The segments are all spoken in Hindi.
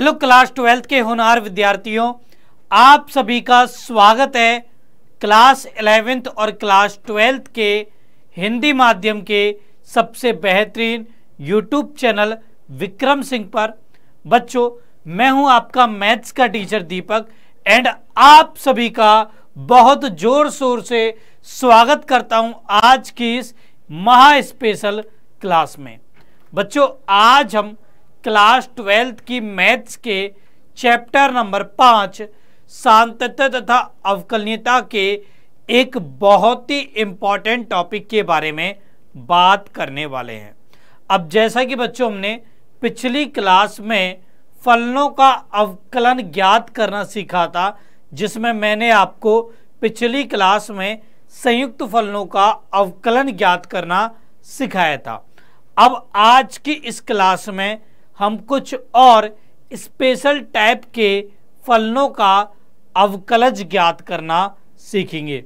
हेलो क्लास ट्वेल्थ के होनहार विद्यार्थियों आप सभी का स्वागत है क्लास एलेवेंथ और क्लास ट्वेल्थ के हिंदी माध्यम के सबसे बेहतरीन यूट्यूब चैनल विक्रम सिंह पर बच्चों मैं हूं आपका मैथ्स का टीचर दीपक एंड आप सभी का बहुत जोर शोर से स्वागत करता हूं आज की इस महा स्पेशल क्लास में बच्चों आज हम क्लास ट्वेल्थ की मैथ्स के चैप्टर नंबर पाँच शांतता तथा अवकलनीयता के एक बहुत ही इम्पॉर्टेंट टॉपिक के बारे में बात करने वाले हैं अब जैसा कि बच्चों हमने पिछली क्लास में फलनों का अवकलन ज्ञात करना सीखा था जिसमें मैंने आपको पिछली क्लास में संयुक्त फलनों का अवकलन ज्ञात करना सिखाया था अब आज की इस क्लास में हम कुछ और स्पेशल टाइप के फलनों का अवकलज ज्ञात करना सीखेंगे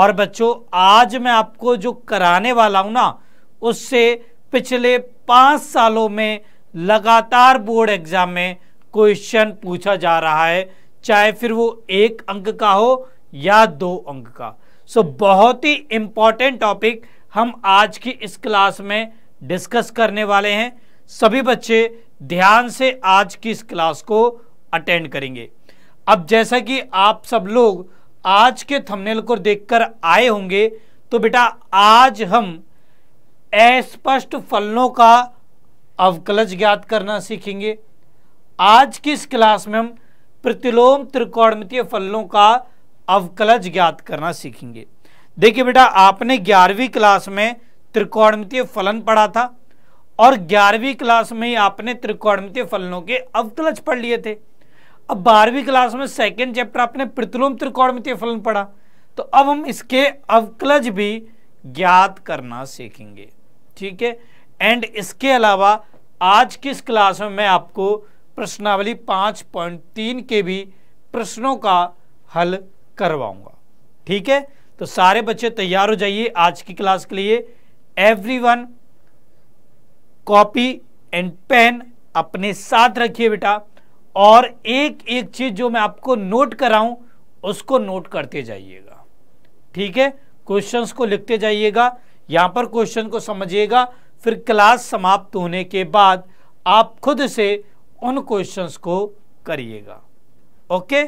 और बच्चों आज मैं आपको जो कराने वाला हूँ ना उससे पिछले पाँच सालों में लगातार बोर्ड एग्जाम में क्वेश्चन पूछा जा रहा है चाहे फिर वो एक अंक का हो या दो अंक का सो so, बहुत ही इम्पॉर्टेंट टॉपिक हम आज की इस क्लास में डिस्कस करने वाले हैं सभी बच्चे ध्यान से आज की इस क्लास को अटेंड करेंगे अब जैसा कि आप सब लोग आज के थंबनेल को देखकर आए होंगे तो बेटा आज हम अस्पष्ट फलनों का अवकलज ज्ञात करना सीखेंगे आज की इस क्लास में हम प्रतिलोम त्रिकोणमितीय फलनों का अवकलज ज्ञात करना सीखेंगे देखिए बेटा आपने ग्यारहवीं क्लास में त्रिकोणमितीय फलन पढ़ा था और ग्यारहवीं क्लास में आपने त्रिकोणमितीय फलनों के अवकलज पढ़ लिए थे अब बारहवीं क्लास में सेकेंड चैप्टर आपने प्रतिलोम त्रिकोणमितीय फलन पढ़ा तो अब हम इसके अवकलज भी ज्ञात करना सीखेंगे ठीक है एंड इसके अलावा आज किस क्लास में मैं आपको प्रश्नावली 5.3 के भी प्रश्नों का हल करवाऊंगा ठीक है तो सारे बच्चे तैयार हो जाइए आज की क्लास के लिए एवरीवन कॉपी एंड पेन अपने साथ रखिए बेटा और एक एक चीज जो मैं आपको नोट कराऊं उसको नोट करते जाइएगा ठीक है क्वेश्चंस को लिखते जाइएगा यहां पर क्वेश्चन को समझिएगा फिर क्लास समाप्त होने के बाद आप खुद से उन क्वेश्चंस को करिएगा ओके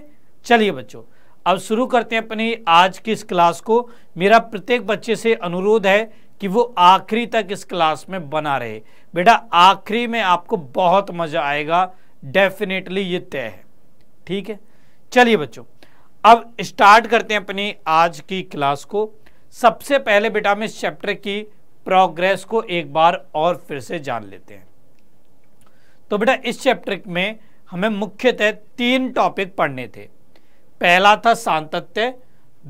चलिए बच्चों अब शुरू करते हैं अपनी आज की इस क्लास को मेरा प्रत्येक बच्चे से अनुरोध है कि वो आखिरी तक इस क्लास में बना रहे बेटा आखिरी में आपको बहुत मज़ा आएगा डेफिनेटली ये तय है ठीक है चलिए बच्चों अब स्टार्ट करते हैं अपनी आज की क्लास को सबसे पहले बेटा हम इस चैप्टर की प्रोग्रेस को एक बार और फिर से जान लेते हैं तो बेटा इस चैप्टर में हमें मुख्यतः तीन टॉपिक पढ़ने थे पहला था सांतत्य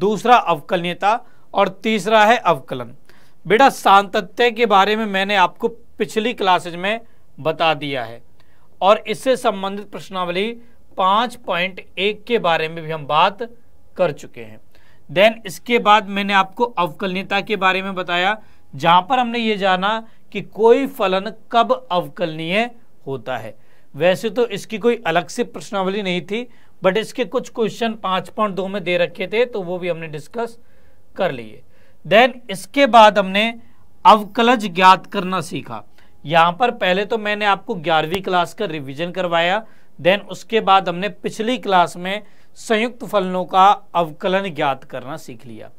दूसरा अवकलनीयता और तीसरा है अवकलन बेटा सांतत्य के बारे में मैंने आपको पिछली क्लासेज में बता दिया है और इससे संबंधित प्रश्नावली पाँच पॉइंट एक के बारे में भी हम बात कर चुके हैं देन इसके बाद मैंने आपको अवकलनीयता के बारे में बताया जहाँ पर हमने ये जाना कि कोई फलन कब अवकलनीय होता है वैसे तो इसकी कोई अलग से प्रश्नावली नहीं थी बट इसके कुछ क्वेश्चन पाँच पॉइंट दो में दे रखे थे तो वो भी हमने डिस्कस कर लिए देन इसके बाद हमने अवकलज ज्ञात करना सीखा यहाँ पर पहले तो मैंने आपको ग्यारहवीं क्लास का रिवीजन करवाया देन उसके बाद हमने पिछली क्लास में संयुक्त फलनों का अवकलन ज्ञात करना सीख लिया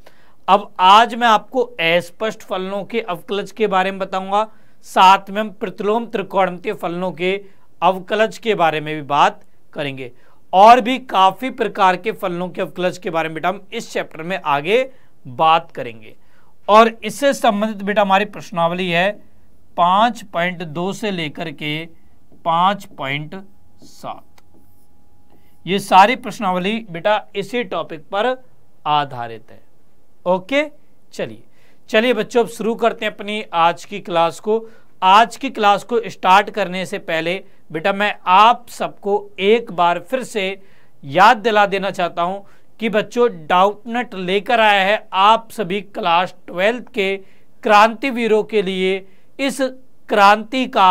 अब आज मैं आपको अस्पष्ट फलनों के अवकलज के बारे में बताऊंगा साथ में हम प्रतिलोम के फलनों के अवकलज के बारे में भी बात करेंगे और भी काफी प्रकार के फलनों के अवकलज के बारे में बेटा हम इस चैप्टर में आगे बात करेंगे और इससे संबंधित बेटा हमारी प्रश्नावली है पांच पॉइंट दो से लेकर के पांच पॉइंट सात ये सारी प्रश्नावली बेटा इसी टॉपिक पर आधारित है ओके चलिए चलिए बच्चों अब शुरू करते हैं अपनी आज की क्लास को आज की क्लास को स्टार्ट करने से पहले बेटा मैं आप सबको एक बार फिर से याद दिला देना चाहता हूं कि बच्चों डाउटनेट लेकर आया है आप सभी क्लास ट्वेल्थ के क्रांति वीरों के लिए इस क्रांति का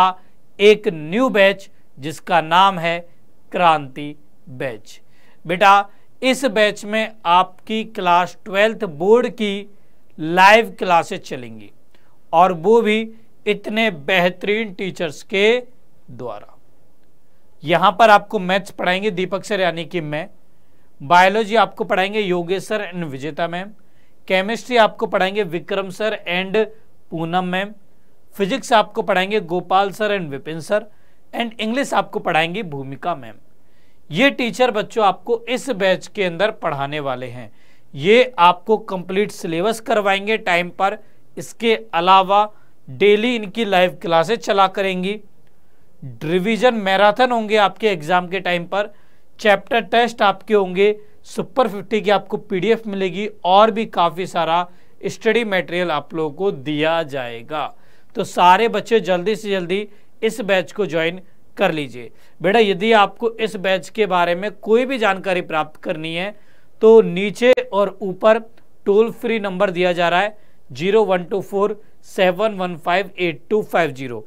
एक न्यू बैच जिसका नाम है क्रांति बैच बेटा इस बैच में आपकी क्लास ट्वेल्थ बोर्ड की लाइव क्लासेस चलेंगी और वो भी इतने बेहतरीन टीचर्स के द्वारा यहां पर आपको मैथ्स पढ़ाएंगे दीपक सर यानी कि मैं बायोलॉजी आपको पढ़ाएंगे Yogesh sir and Vijeta ma'am chemistry आपको पढ़ाएंगे Vikram sir and Poonam ma'am physics आपको पढ़ाएंगे Gopal sir and Vipin sir and English आपको पढ़ाएंगे भूमिका मैम ये टीचर बच्चों आपको इस बैच के अंदर पढ़ाने वाले हैं ये आपको कंप्लीट सिलेबस करवाएंगे टाइम पर इसके अलावा डेली इनकी लाइव क्लासेस चला करेंगी रिविजन मैराथन होंगे आपके एग्ज़ाम के टाइम पर चैप्टर टेस्ट आपके होंगे सुपर फिफ्टी की आपको पीडीएफ मिलेगी और भी काफ़ी सारा स्टडी मटेरियल आप लोगों को दिया जाएगा तो सारे बच्चे जल्दी से जल्दी इस बैच को ज्वाइन कर लीजिए बेटा यदि आपको इस बैच के बारे में कोई भी जानकारी प्राप्त करनी है तो नीचे और ऊपर टोल फ्री नंबर दिया जा रहा है zero one two four seven one five eight two five zero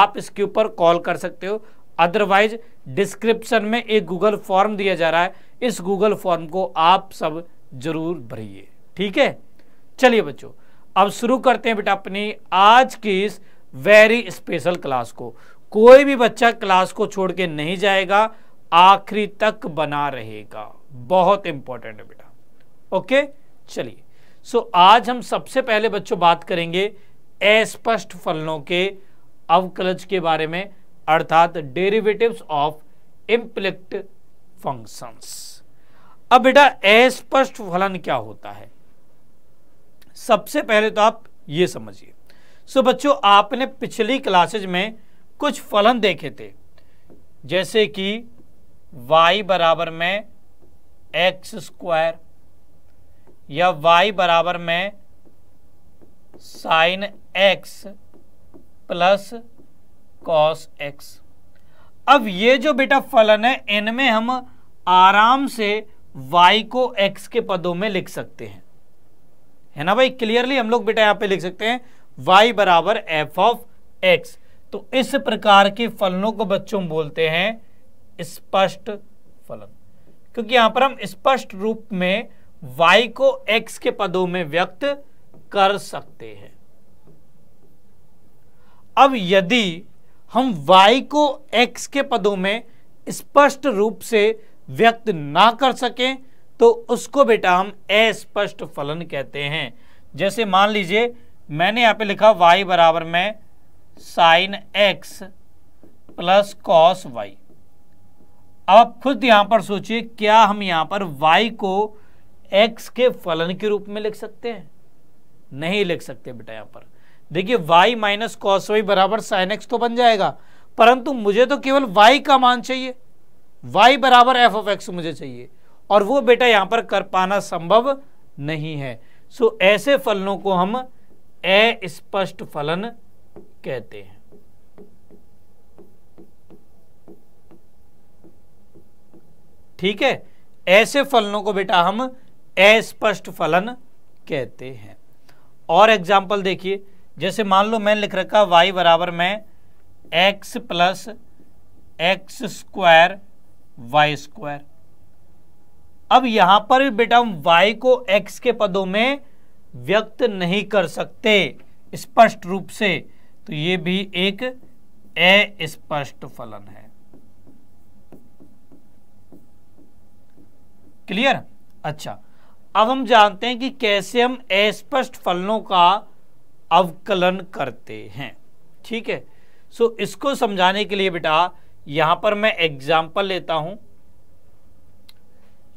आप इसके ऊपर कॉल कर सकते हो अदरवाइज डिस्क्रिप्शन में एक गूगल फॉर्म दिया जा रहा है इस गूगल फॉर्म को आप सब जरूर भरिए ठीक है चलिए बच्चों अब शुरू करते हैं बेटा अपनी आज की इस वेरी स्पेशल क्लास को कोई भी बच्चा क्लास को छोड़ के नहीं जाएगा आखिरी तक बना रहेगा बहुत इंपॉर्टेंट है बेटा ओके चलिए सो so, आज हम सबसे पहले बच्चों बात करेंगे अस्पष्ट फलनों के अवकलज के बारे में अर्थात डेरिवेटिव्स ऑफ इम्प्लिक्ट फंक्शंस अब बेटा अस्पष्ट फलन क्या होता है सबसे पहले तो आप ये समझिए सो बच्चों आपने पिछली क्लासेज में कुछ फलन देखे थे जैसे कि y बराबर में एक्स स्क्वायर या y बराबर में sine x plus cos x अब ये जो बेटा फलन है इनमें हम आराम से y को x के पदों में लिख सकते हैं है ना भाई क्लियरली हम लोग बेटा यहां पे लिख सकते हैं y बराबर एफ ऑफ एक्स तो इस प्रकार के फलनों को बच्चों बोलते हैं स्पष्ट फलन क्योंकि यहां पर हम स्पष्ट रूप में y को x के पदों में व्यक्त कर सकते हैं अब यदि हम y को x के पदों में स्पष्ट रूप से व्यक्त ना कर सकें तो उसको बेटा हम अस्पष्ट फलन कहते हैं जैसे मान लीजिए मैंने यहाँ पे लिखा y बराबर में sine x plus cos y अब आप खुद यहाँ पर सोचिए क्या हम यहाँ पर y को x के फलन के रूप में लिख सकते हैं नहीं लिख सकते बेटा यहाँ पर देखिए वाई माइनस कॉस वाई बराबर साइन एक्स तो बन जाएगा परंतु मुझे तो केवल वाई का मान चाहिए वाई बराबर एफ ऑफ एक्स मुझे चाहिए और वो बेटा यहाँ पर कर पाना संभव नहीं है सो ऐसे फलनों को हम अस्पष्ट फलन कहते हैं ठीक है ऐसे फलनों को बेटा हम अस्पष्ट फलन कहते हैं और एग्जाम्पल देखिए जैसे मान लो मैं लिख रखा वाई बराबर में x plus x square y square अब यहां पर भी बेटा हम वाई को एक्स के पदों में व्यक्त नहीं कर सकते स्पष्ट रूप से तो ये भी एक अस्पष्ट फलन है क्लियर अच्छा अब हम जानते हैं कि कैसे हम अस्पष्ट फलनों का अवकलन करते हैं ठीक है सो इसको समझाने के लिए बेटा यहां पर मैं एग्जाम्पल लेता हूं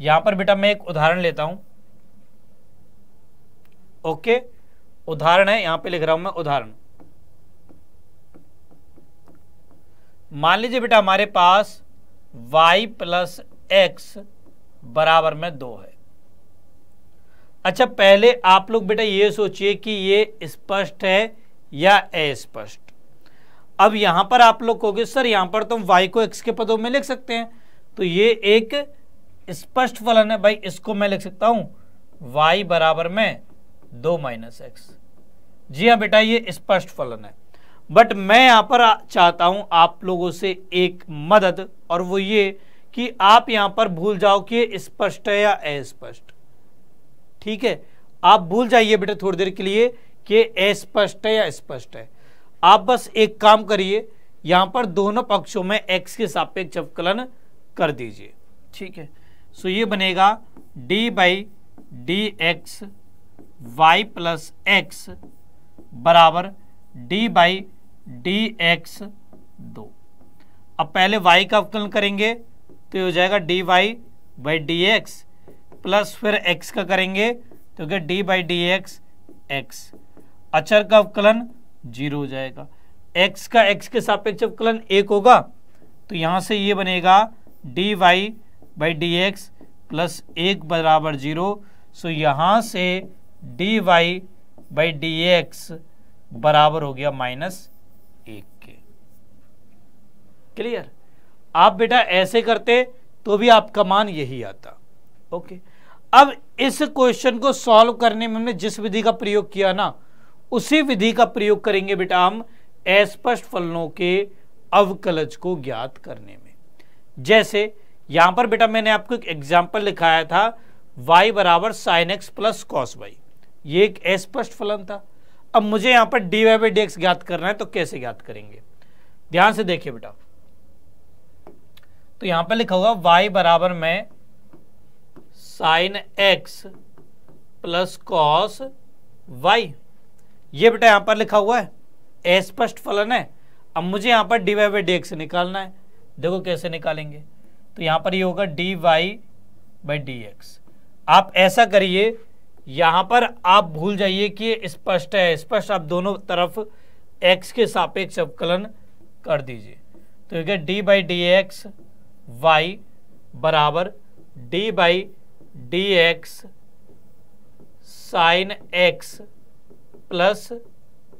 यहां पर बेटा मैं एक उदाहरण लेता हूं ओके उदाहरण है यहां पे लिख रहा हूं मैं उदाहरण मान लीजिए बेटा हमारे पास y प्लस एक्स बराबर में दो है अच्छा पहले आप लोग बेटा ये सोचिए कि ये स्पष्ट है या अस्पष्ट अब यहां पर आप लोग कहोगे सर यहां पर तो हम को एक्स के पदों में लिख सकते हैं तो ये एक स्पष्ट फलन है भाई इसको मैं लिख सकता हूं वाई बराबर में दो माइनस एक्स जी हाँ बेटा ये स्पष्ट फलन है बट मैं यहां पर चाहता हूं आप लोगों से एक मदद और वो ये कि आप यहां पर भूल जाओ कि स्पष्ट है या अस्पष्ट ठीक है आप भूल जाइए बेटा थोड़ी देर के लिए कि अस्पष्ट है या स्पष्ट है आप बस एक काम करिए यहाँ पर दोनों पक्षों में एक्स के सापेक्ष अवकलन कर दीजिए ठीक है सो ये बनेगा d by d x y plus x बराबर डी बाई डी एक्स दो अब पहले y का अवकलन करेंगे तो ये हो जाएगा d y by d x plus फिर एक्स का करेंगे तो क्या d by d x x अचर का अवकलन जीरो हो जाएगा एक्स का एक्स के सापेक्ष अवकलन एक होगा तो यहां से ये बनेगा d y by d x plus एक बराबर जीरो सो यहां से d y by d x बराबर हो गया माइनस एक के क्लियर आप बेटा ऐसे करते तो भी आपका मान यही आता ओके अब इस क्वेश्चन को सॉल्व करने में हमने जिस विधि का प्रयोग किया ना उसी विधि का प्रयोग करेंगे बेटा हम अस्पष्ट फलनों के अवकलज को ज्ञात करने में जैसे यहां पर बेटा मैंने आपको एक एग्जाम्पल लिखाया था वाई बराबर sine x plus cos y ये एक अस्पष्ट फलन था अब मुझे यहां पर d y by d x ज्ञात करना है तो कैसे ज्ञात करेंगे ध्यान से देखिए बेटा तो यहां पर लिखा होगा वाई बराबर में sine x plus cos y ये बेटा यहाँ पर लिखा हुआ है स्पष्ट फलन है अब मुझे यहाँ पर d y by d x निकालना है देखो कैसे निकालेंगे तो यहाँ पर ये होगा d y by d x आप ऐसा करिए यहाँ पर आप भूल जाइए कि स्पष्ट है स्पष्ट आप दोनों तरफ एक्स के सापेक्ष अवकलन कर दीजिए तो ये d by d x y बराबर d by d x sine x plus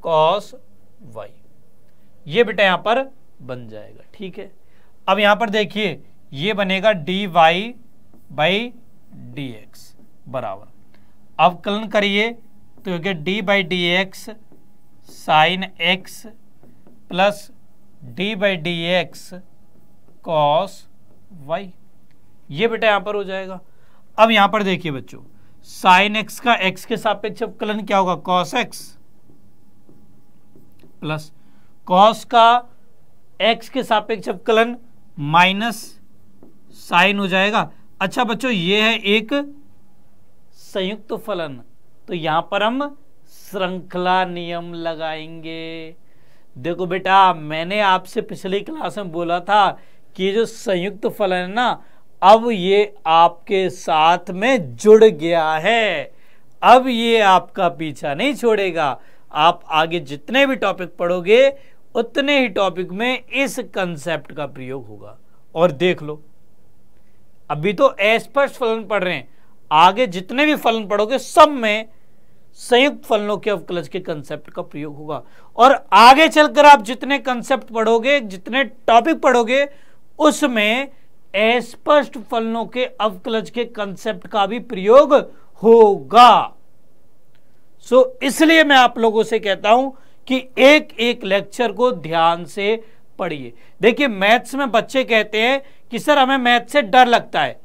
cos y ये बेटा यहां पर बन जाएगा ठीक है अब यहां पर देखिए ये बनेगा d y by d x बराबर अब कलन करिए तो क्योंकि d by d x sine x plus d by d x cos y ये बेटा यहां पर हो जाएगा अब यहां पर देखिए बच्चों साइन एक्स का एक्स के सापेक्ष अवकलन क्या होगा कॉस एक्स प्लस कॉस का एक्स के सापेक्ष अवकलन माइनस साइन हो जाएगा अच्छा बच्चों ये है एक संयुक्त फलन तो यहां पर हम श्रृंखला नियम लगाएंगे देखो बेटा मैंने आपसे पिछली क्लास में बोला था कि जो संयुक्त फलन है ना अब ये आपके साथ में जुड़ गया है अब ये आपका पीछा नहीं छोड़ेगा आप आगे जितने भी टॉपिक पढ़ोगे उतने ही टॉपिक में इस कंसेप्ट का प्रयोग होगा और देख लो अभी तो अस्पष्ट फलन पढ़ रहे हैं आगे जितने भी फलन पढ़ोगे सब में संयुक्त फलनों के अवकलज के कंसेप्ट का प्रयोग होगा और आगे चलकर आप जितने कंसेप्ट पढ़ोगे जितने टॉपिक पढ़ोगे उसमें अस्पष्ट फलनों के अवकलज के कंसेप्ट का भी प्रयोग होगा सो इसलिए मैं आप लोगों से कहता हूं कि एक एक लेक्चर को ध्यान से पढ़िए देखिए मैथ्स में बच्चे कहते हैं कि सर हमें मैथ से डर लगता है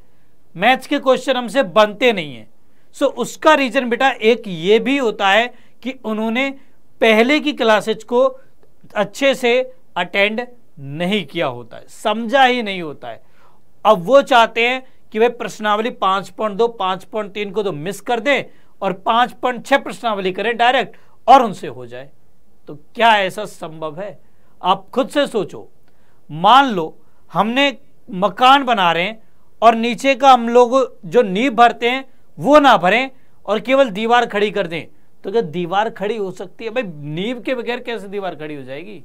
मैथ्स के क्वेश्चन हमसे बनते नहीं है सो so, उसका रीजन बेटा एक ये भी होता है कि उन्होंने पहले की क्लासेज को अच्छे से अटेंड नहीं किया होता है समझा ही नहीं होता है अब वो चाहते हैं कि भाई प्रश्नावली पांच पॉइंट दो पांच पॉइंट तीन को तो मिस कर दें और पांच पॉइंट छह प्रश्नावली करें डायरेक्ट और उनसे हो जाए तो क्या ऐसा संभव है आप खुद से सोचो मान लो हमने मकान बना रहे हैं और नीचे का हम लोग जो नींव भरते हैं वो ना भरें और केवल दीवार खड़ी कर दें तो क्या दीवार खड़ी हो सकती है भाई नींव के बगैर कैसे दीवार खड़ी हो जाएगी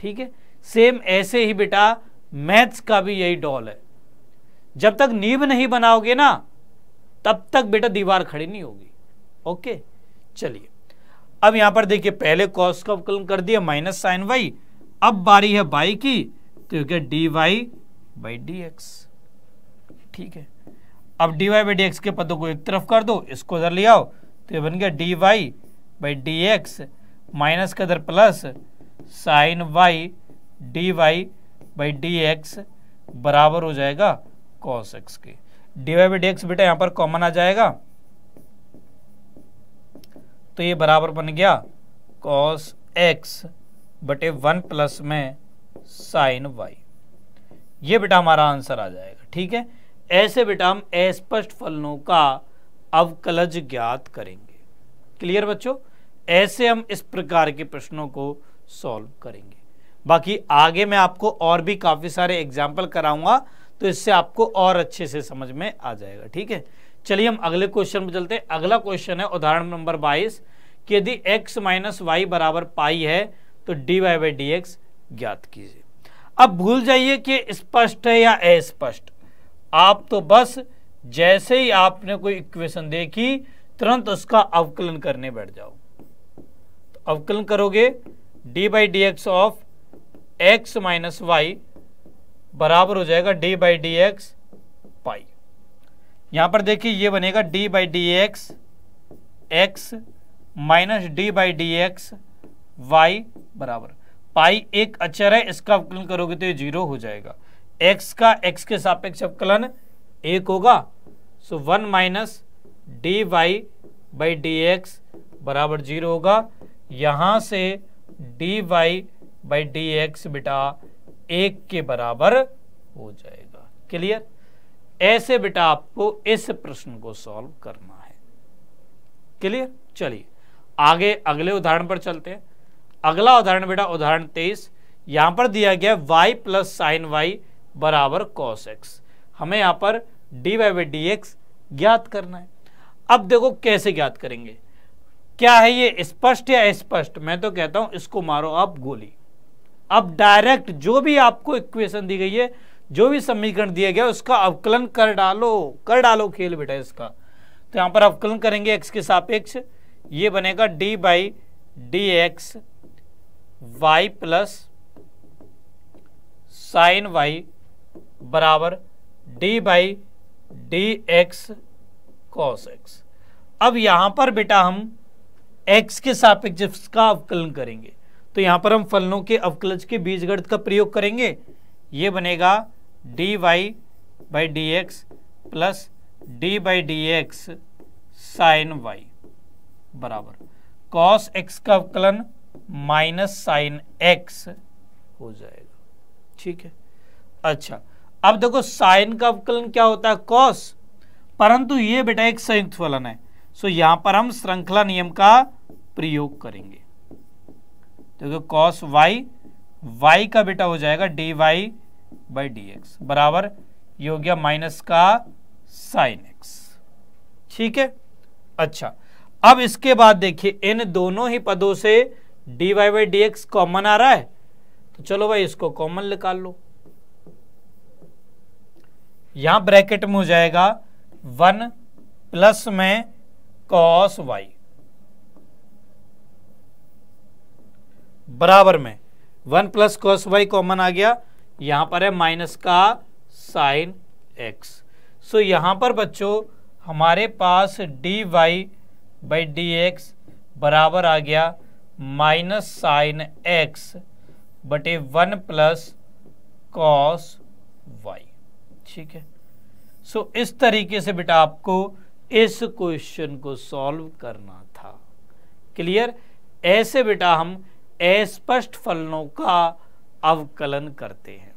ठीक है सेम ऐसे ही बेटा मैथ्स का भी यही डॉल है जब तक नींव नहीं बनाओगे ना तब तक बेटा दीवार खड़ी नहीं होगी ओके चलिए अब यहां पर देखिए पहले कॉस का अवकलन कर दिया माइनस साइन वाई अब बारी है बाई की तो क्या d y by d x ठीक है अब d y by d x के पदों को एक तरफ कर दो इसको उधर ले आओ तो ये बन गया d y by d x minus का इधर plus sine y d y by d x बराबर हो जाएगा कॉस एक्स के d y by d x बेटा यहाँ पर कॉमन आ जाएगा तो ये बराबर बन गया कॉस एक्स बटे वन प्लस में साइन वाई ये बेटा हमारा आंसर आ जाएगा ठीक है ऐसे बेटा हम अस्पष्ट फलनों का अवकलज ज्ञात करेंगे क्लियर बच्चों ऐसे हम इस प्रकार के प्रश्नों को सॉल्व करेंगे बाकी आगे मैं आपको और भी काफ़ी सारे एग्जाम्पल कराऊंगा तो इससे आपको और अच्छे से समझ में आ जाएगा ठीक है चलिए हम अगले क्वेश्चन पर चलते हैं अगला क्वेश्चन है उदाहरण नंबर बाईस कि यदि एक्स माइनस वाई बराबर पाई है तो d y by d x ज्ञात कीजिए अब भूल जाइए कि स्पष्ट है या अस्पष्ट आप तो बस जैसे ही आपने कोई इक्वेशन देखी तुरंत उसका अवकलन करने बैठ जाओ तो अवकलन करोगे d by d x of x minus y बराबर हो जाएगा d by d x pi यहां पर देखिए ये बनेगा d by d x x minus d by d x y बराबर पाई एक अचर है इसका अवकलन करोगे तो ये जीरो हो जाएगा एक्स का एक्स के सापेक्ष अवकलन एक होगा so one minus d y by d x बराबर जीरो होगा यहां से d y by d x बेटा एक के बराबर हो जाएगा क्लियर ऐसे बेटा आपको इस प्रश्न को सॉल्व करना है क्लियर चलिए आगे अगले उदाहरण पर चलते हैं अगला उदाहरण बेटा उदाहरण तेईस यहां पर दिया गया y प्लस साइन वाई बराबर कॉस एक्स हमें यहां पर d y by d x ज्ञात करना है अब देखो कैसे ज्ञात करेंगे क्या है ये स्पष्ट या स्पष्ट मैं तो कहता हूं इसको मारो आप गोली अब डायरेक्ट जो भी आपको इक्वेशन दी गई है जो भी समीकरण दिया गया उसका अवकलन कर डालो कर डालो खेल बेटा इसका तो यहां पर अवकलन करेंगे एक्स के सापेक्ष ये बनेगा d by d x y plus sine y बराबर d by d x cos x अब यहां पर बेटा हम एक्स के सापेक्ष का अवकलन करेंगे तो यहां पर हम फलनों के अवकलज के बीजगणित का प्रयोग करेंगे ये बनेगा d y by d x plus d by d x sine y बराबर कॉस एक्स का अवकलन माइनस साइन एक्स हो जाएगा ठीक है अच्छा अब देखो साइन का अवकलन क्या होता है कॉस परंतु ये बेटा एक संयुक्त फलन है सो यहां पर हम श्रृंखला नियम का प्रयोग करेंगे तो देखो कॉस वाई वाई का बेटा हो जाएगा d y by d x बराबर ये हो गया माइनस का साइन एक्स ठीक है अच्छा अब इसके बाद देखिए इन दोनों ही पदों से d y by d x common आ रहा है तो चलो भाई इसको कॉमन निकाल लो यहां ब्रैकेट में हो जाएगा वन प्लस में कॉस वाई बराबर में one plus cos y common आ गया यहाँ पर है माइनस का साइन एक्स सो यहाँ पर बच्चों हमारे पास d y by d x बराबर आ गया माइनस साइन एक्स बटे वन प्लस कॉस वाई ठीक है सो so, इस तरीके से बेटा आपको इस क्वेश्चन को सॉल्व करना था क्लियर ऐसे बेटा हम अस्पष्ट फलनों का अवकलन करते हैं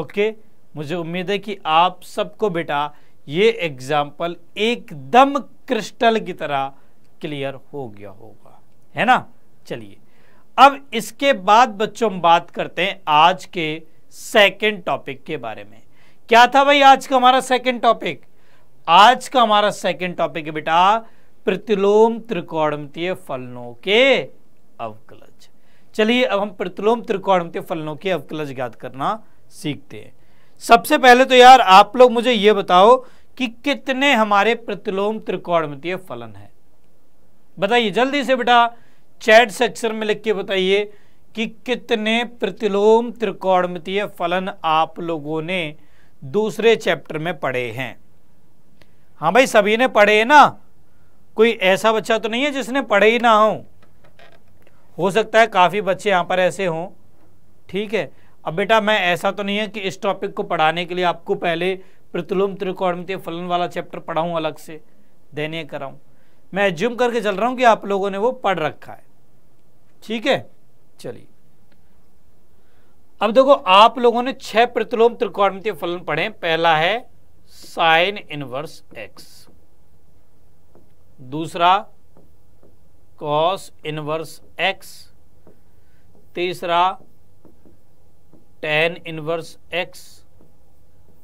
ओके मुझे उम्मीद है कि आप सबको बेटा ये एग्जाम्पल एकदम क्रिस्टल की तरह क्लियर हो गया होगा है ना चलिए अब इसके बाद बच्चों हम बात करते हैं आज के सेकंड टॉपिक के बारे में क्या था भाई आज का हमारा सेकंड टॉपिक आज का हमारा सेकंड टॉपिक है बेटा प्रतिलोम त्रिकोणमितीय फलनों के अवकलन चलिए अब हम प्रतिलोम के फलनों की अवकलज ज्ञात करना सीखते हैं सबसे पहले तो यार आप लोग मुझे ये बताओ कि कितने हमारे प्रतिलोम त्रिकोणमितीय तो फलन है बताइए जल्दी से बेटा चैट सेक्शन में लिख के बताइए कि कितने प्रतिलोम त्रिकोणमितीय तो फलन आप लोगों ने दूसरे चैप्टर में पढ़े हैं हाँ भाई सभी ने पढ़े हैं ना कोई ऐसा बच्चा तो नहीं है जिसने पढ़े ही ना हो हो सकता है काफ़ी बच्चे यहाँ पर ऐसे हों ठीक है अब बेटा मैं ऐसा तो नहीं है कि इस टॉपिक को पढ़ाने के लिए आपको पहले प्रतिलोम त्रिकोणमितीय फलन वाला चैप्टर पढ़ाऊँ अलग से देने कराऊँ मैं एज्यूम करके चल रहा हूँ कि आप लोगों ने वो पढ़ रखा है ठीक है चलिए अब देखो आप लोगों ने छह प्रतिलोम त्रिकोणमितीय फलन पढ़े पहला है साइन इनवर्स एक्स दूसरा कॉस इनवर्स एक्स तीसरा टेन इनवर्स एक्स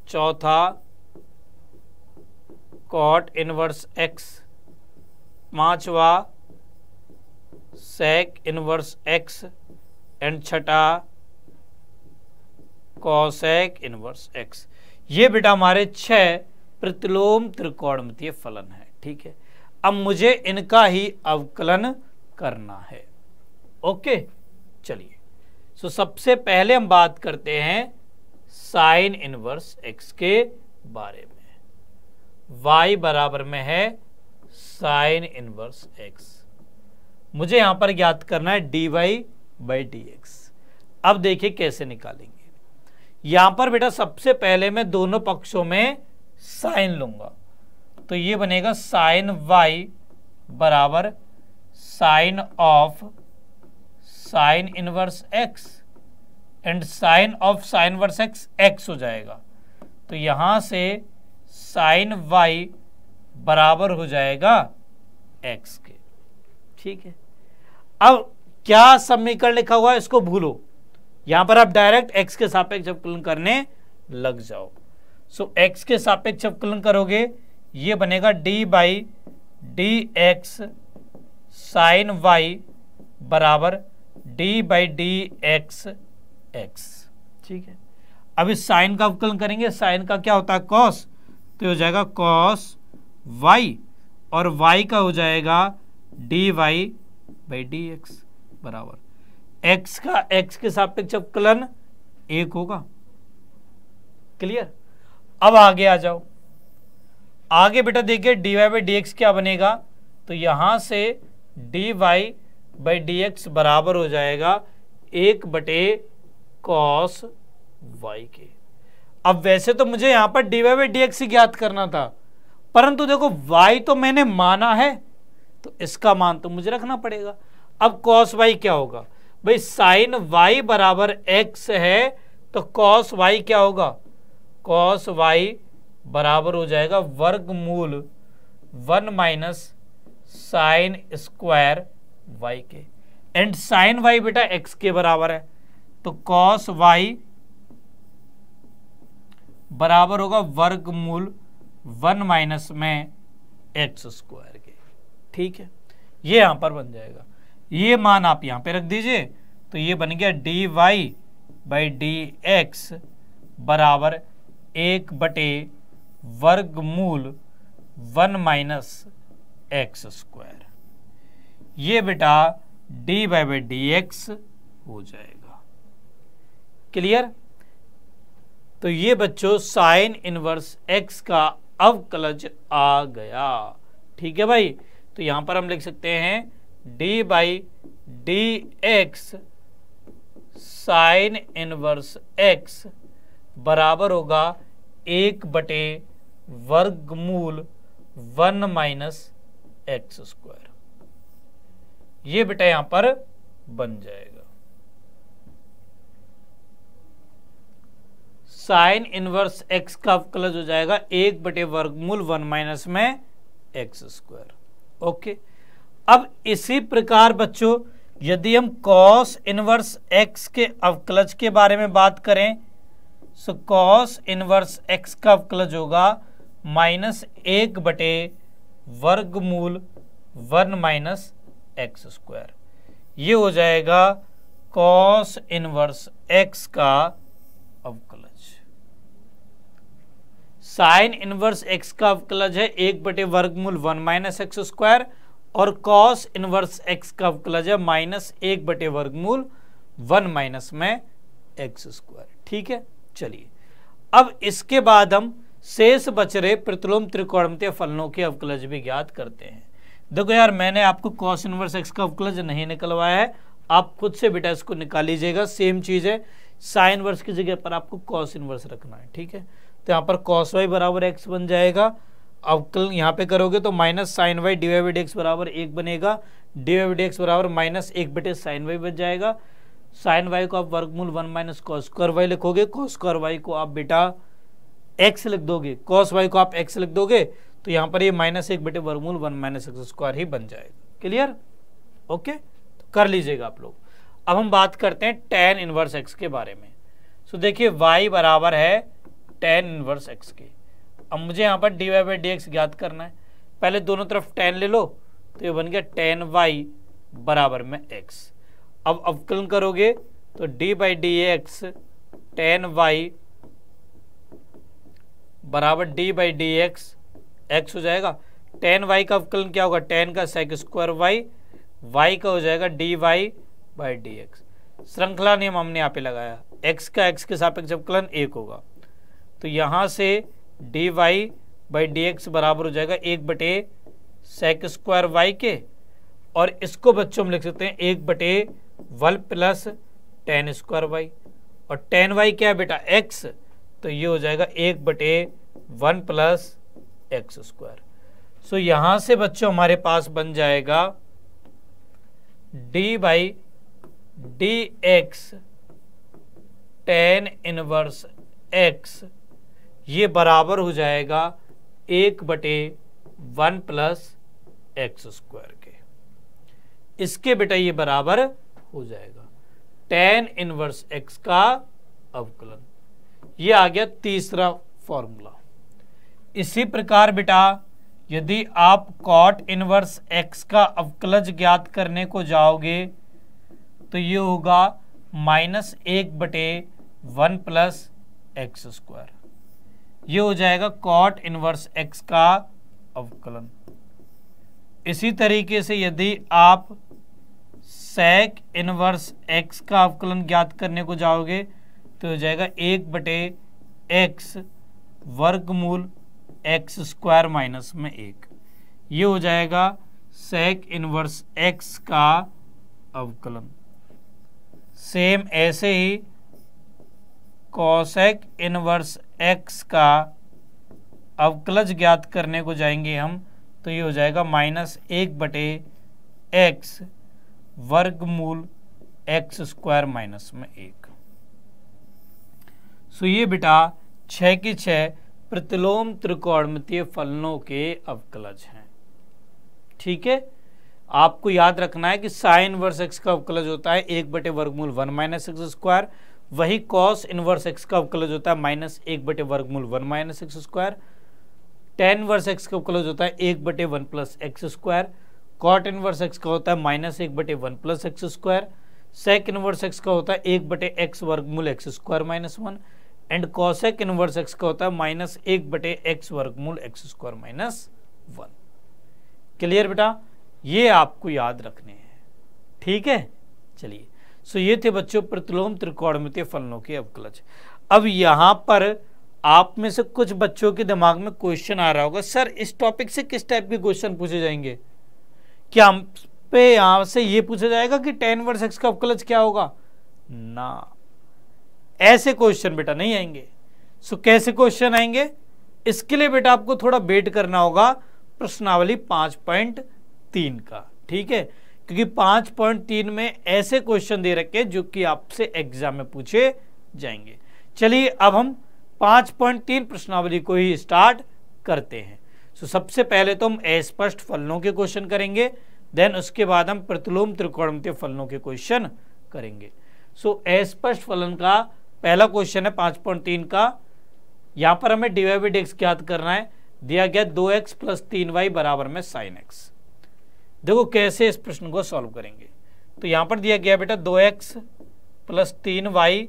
चौथा कॉट इनवर्स एक्स पांचवा सेक इनवर्स एक्स एंड छठा कॉसेक इनवर्स एक्स ये बेटा हमारे छह प्रतिलोम त्रिकोणमितीय फलन है ठीक है अब मुझे इनका ही अवकलन करना है ओके चलिए सो सबसे पहले हम बात करते हैं साइन इनवर्स एक्स के बारे में वाई बराबर में है साइन इनवर्स एक्स मुझे यहां पर ज्ञात करना है d y by d x अब देखिए कैसे निकालेंगे यहां पर बेटा सबसे पहले मैं दोनों पक्षों में साइन लूंगा तो ये बनेगा साइन वाई बराबर sine of sine inverse x and sine of sine inverse x x हो जाएगा तो यहां से साइन वाई बराबर हो जाएगा एक्स के ठीक है अब क्या समीकरण लिखा हुआ है इसको भूलो यहां पर आप डायरेक्ट एक्स के सापेक्ष अवकलन करने लग जाओ सो so, एक्स के सापेक्ष अवकलन करोगे ये बनेगा d by d x sine y बराबर d by d x x ठीक है अब इस साइन का अवकलन करेंगे साइन का क्या होता है कॉस तो हो जाएगा कॉस वाई और वाई का हो जाएगा d y by d x बराबर एक्स का एक्स के सापेक्ष अवकलन एक होगा क्लियर अब आगे आ जाओ आगे बेटा देखिए d y by d x क्या बनेगा तो यहाँ से d y by d x बराबर हो जाएगा एक बटे कॉस वाई के अब वैसे तो मुझे यहाँ पर d y by d x ही ज्ञात करना था परंतु देखो वाई तो मैंने माना है तो इसका मान तो मुझे रखना पड़ेगा अब कॉस वाई क्या होगा भाई साइन वाई बराबर एक्स है तो कॉस वाई क्या होगा कॉस वाई बराबर हो जाएगा वर्गमूल one minus sine square y के एंड साइन वाई बेटा एक्स के बराबर है तो कॉस वाई बराबर होगा वर्गमूल वन माइनस में एक्स स्क्वायर के ठीक है ये यहां पर बन जाएगा ये मान आप यहां पे रख दीजिए तो ये बन गया d y by d x बराबर एक बटे वर्गमूल वन माइनस एक्स स्क्वायर ये बेटा d by by d x हो जाएगा क्लियर तो ये बच्चों साइन इनवर्स एक्स का अवकलज आ गया ठीक है भाई तो यहां पर हम लिख सकते हैं d by d x sine inverse x बराबर होगा एक बटे वर्गमूल वन माइनस एक्स स्क्वायर ये बेटा यहां पर बन जाएगा साइन इनवर्स एक्स का अवकलज हो जाएगा एक बटे वर्गमूल वन माइनस में एक्स स्क्वायर ओके अब इसी प्रकार बच्चों यदि हम कॉस इनवर्स एक्स के अवकलज के बारे में बात करें सो तो कॉस इनवर्स एक्स का अवकलज होगा माइनस एक बटे वर्गमूल वन माइनस एक्स स्क्वायर ये हो जाएगा कॉस इनवर्स एक्स का अवकलज साइन इनवर्स एक्स का अवकलज है एक बटे वर्गमूल वन माइनस एक्स स्क्वायर और कॉस इनवर्स एक्स का अवकलज है माइनस एक बटे वर्गमूल वन माइनस में एक्स स्क्वायर ठीक है चलिए अब इसके बाद हम शेष बच रहे प्रतिलोम त्रिकोणमितीय फलनों के अवकलज भी ज्ञात करते हैं देखो यार मैंने आपको कॉस इनवर्स एक्स का अवकलज नहीं निकलवाया है आप खुद से बेटा इसको निकाल लीजिएगा सेम चीज़ है साइन वर्स की जगह पर आपको कॉस इनवर्स रखना है ठीक है तो यहाँ पर कॉस वाई बराबर एक्स बन जाएगा अवकल यहाँ पे करोगे तो minus sine y d y y d x बराबर एक बनेगा डी वाई डी एक्स बराबर माइनस एक बटे साइन वाई बन जाएगा साइन वाई को आप वर्गमूल वन माइनस स्क्वायर वाई लिखोगे स्क्वायर वाई को आप बेटा एक्स लिख दोगे कॉस वाई को आप एक्स लिख दोगे तो यहां पर ये माइनस एक बेटे वर्मूल वन माइनस एक्स स्क्वायर ही बन जाएगा क्लियर ओके तो कर लीजिएगा आप लोग अब हम बात करते हैं टेन इनवर्स एक्स के बारे में सो देखिए वाई बराबर है टेन इनवर्स एक्स के अब मुझे यहाँ पर d y by d x ज्ञात करना है पहले दोनों तरफ टेन ले लो तो ये बन गया टेन वाई बराबर में एक्स अब अवकलन करोगे तो d by d x tan y बराबर d by d x x हो जाएगा टेन वाई का अवकलन क्या होगा टेन का सेक स्क्वायर वाई वाई का हो जाएगा d y by d x श्रृंखला नियम हमने यहाँ पे लगाया एक्स का एक्स के सापेक्ष अवकलन एक होगा तो यहाँ से d y by d x बराबर हो जाएगा एक बटे सेक स्क्वायर वाई के और इसको बच्चों हम लिख सकते हैं एक बटे one plus tan square y और टेन वाई क्या है बेटा एक्स तो ये हो जाएगा एक बटे one plus x square so यहां से बच्चों हमारे पास बन जाएगा d by d x tan inverse x ये बराबर हो जाएगा एक बटे वन प्लस एक्स स्क्वायर के इसके बेटा ये बराबर हो जाएगा टेन इनवर्स एक्स का अवकलन ये आ गया तीसरा फॉर्मूला इसी प्रकार बेटा यदि आप कॉट इनवर्स एक्स का अवकलज ज्ञात करने को जाओगे तो ये होगा माइनस एक बटे वन प्लस एक्स स्क्वायर ये हो जाएगा कॉट इनवर्स एक्स का अवकलन इसी तरीके से यदि आप सेक इनवर्स एक्स का अवकलन ज्ञात करने को जाओगे तो हो जाएगा एक बटे एक्स वर्गमूल एक्स स्क्वायर माइनस में एक ये हो जाएगा सेक इनवर्स एक्स का अवकलन सेम ऐसे ही कॉसेक इनवर्स एक्स का अवकलज ज्ञात करने को जाएंगे हम तो ये हो जाएगा माइनस एक बटे एक्स वर्गमूल एक्स स्क्वायर माइनस में एक सो ये बेटा छः के छः प्रतिलोम त्रिकोणमितीय फलनों के अवकलज हैं ठीक है आपको याद रखना है कि साइन वर्स एक्स का अवकलज होता है एक बटे वर्गमूल वन माइनस एक्स स्क्वायर वही कॉस इनवर्स एक्स का अवकलज होता है माइनस एक बटे वर्गमूल one minus x square tan verse x का अवकलज होता है एक बटे one plus x square cot inverse x का होता है माइनस एक बटे one plus x square sec inverse x का होता है एक बटे एक्स वर्गमूल x square minus one and cosec inverse x का होता है माइनस एक बटे एक्स वर्गमूल x square minus one clear बेटा ये आपको याद रखने हैं ठीक है चलिए सो ये थे बच्चों प्रतिलोम त्रिकोणमितीय फलनों के अवकलज अब यहां पर आप में से कुछ बच्चों के दिमाग में क्वेश्चन आ रहा होगा सर इस टॉपिक से किस टाइप के क्वेश्चन पूछे जाएंगे क्या पे यहां से ये पूछा जाएगा कि टेन वर्स एक्स का अवकलज क्या होगा ना ऐसे क्वेश्चन बेटा नहीं आएंगे सो कैसे क्वेश्चन आएंगे इसके लिए बेटा आपको थोड़ा वेट करना होगा प्रश्नावली पांच पॉइंट तीन का ठीक है क्योंकि पांच पॉइंट तीन में ऐसे क्वेश्चन दे रखे जो कि आपसे एग्जाम में पूछे जाएंगे चलिए अब हम पांच पॉइंट तीन प्रश्नावली को ही स्टार्ट करते हैं सो सबसे पहले तो हम अस्पष्ट फलनों के क्वेश्चन करेंगे देन उसके बाद हम प्रतिलोम त्रिकोणमितीय फलनों के क्वेश्चन करेंगे सो अस्पष्ट फलन का पहला क्वेश्चन है पांच पॉइंट तीन का यहां पर हमें डीवाई वाई बाई डी ज्ञात करना है दिया गया दो एक्स प्लस तीन वाई बराबर में साइन एक्स देखो कैसे इस प्रश्न को सॉल्व करेंगे तो यहां पर दिया गया बेटा दो एक्स प्लस तीन वाई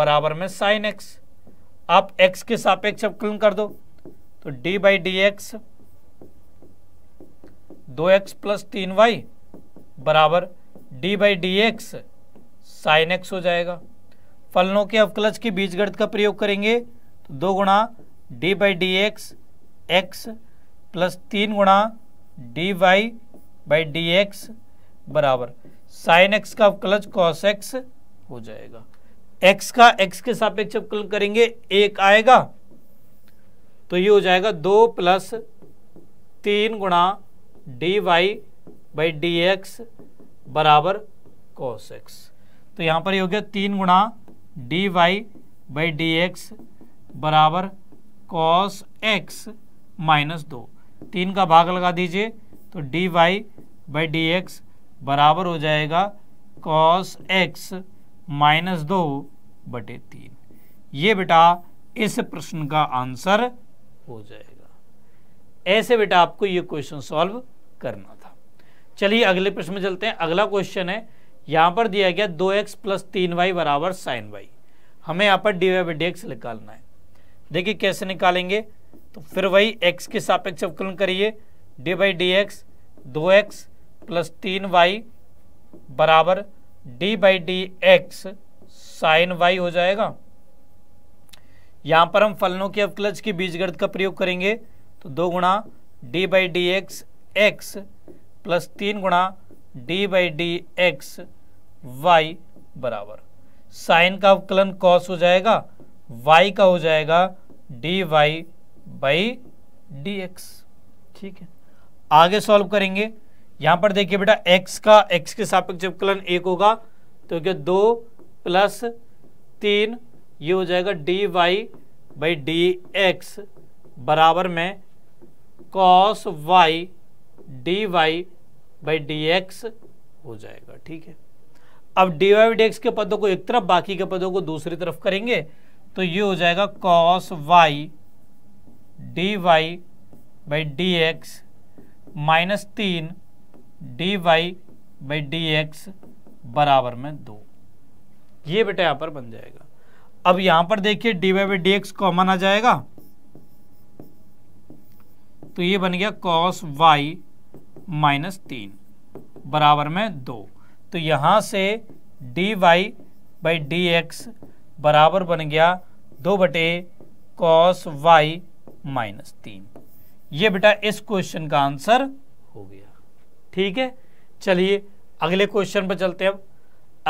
बराबर में साइन एक्स आप एक्स के सापेक्ष अवकलन कर दो तो डी बाई डी एक्स दो एक्स प्लस तीन वाई बराबर d by d x sine x हो जाएगा फलनों के अवकलज के बीजगणित का प्रयोग करेंगे तो दो गुणा d by d x x plus तीन गुणा d y by d x बराबर साइन एक्स का अवकलज कॉस एक्स हो जाएगा एक्स का एक्स के सापेक्ष अवकलन करेंगे एक आएगा तो ये हो जाएगा दो प्लस तीन गुणा d y by d x बराबर कॉस एक्स तो यहां पर ये हो गया तीन गुणा d y by d x बराबर कॉस एक्स माइनस दो तीन का भाग लगा दीजिए तो d y by d x बराबर हो जाएगा कॉस एक्स माइनस दो बटे तीन ये बेटा इस प्रश्न का आंसर हो जाएगा ऐसे बेटा आपको ये क्वेश्चन सॉल्व करना था चलिए अगले प्रश्न में चलते हैं अगला क्वेश्चन है यहाँ पर दिया गया दो एक्स प्लस तीन वाई बराबर साइन वाई हमें यहाँ पर d y by d x निकालना है देखिए कैसे निकालेंगे तो फिर वही एक्स के सापेक्ष अवकलन करिए डी बाई डी एक्स दो एक्स प्लस तीन वाई बराबर d by d x sine y हो जाएगा यहाँ पर हम फलनों के अवकलज के बीजगणित का प्रयोग करेंगे तो दो गुणा d by d x x plus तीन गुणा d by d x y बराबर साइन का अवकलन कॉस हो जाएगा वाई का हो जाएगा d y by d x ठीक है आगे सॉल्व करेंगे यहां पर देखिए बेटा एक्स का एक्स के सापेक्ष अवकलन एक होगा तो क्या दो प्लस तीन ये हो जाएगा d y by d x बराबर में cos y d y by d x हो जाएगा ठीक है अब डी वाई डी के पदों को एक तरफ बाकी के पदों को दूसरी तरफ करेंगे तो ये हो जाएगा cos y d y by d x minus तीन d y by d x बराबर में दो ये बेटा यहां पर बन जाएगा अब यहां पर देखिए d y by d x common आ जाएगा तो ये बन गया कॉस वाई माइनस तीन बराबर में दो तो यहाँ से d y by d x बराबर बन गया दो बटे कॉस वाई माइनस तीन ये बेटा इस क्वेश्चन का आंसर हो गया ठीक है चलिए अगले क्वेश्चन पर चलते हैं अब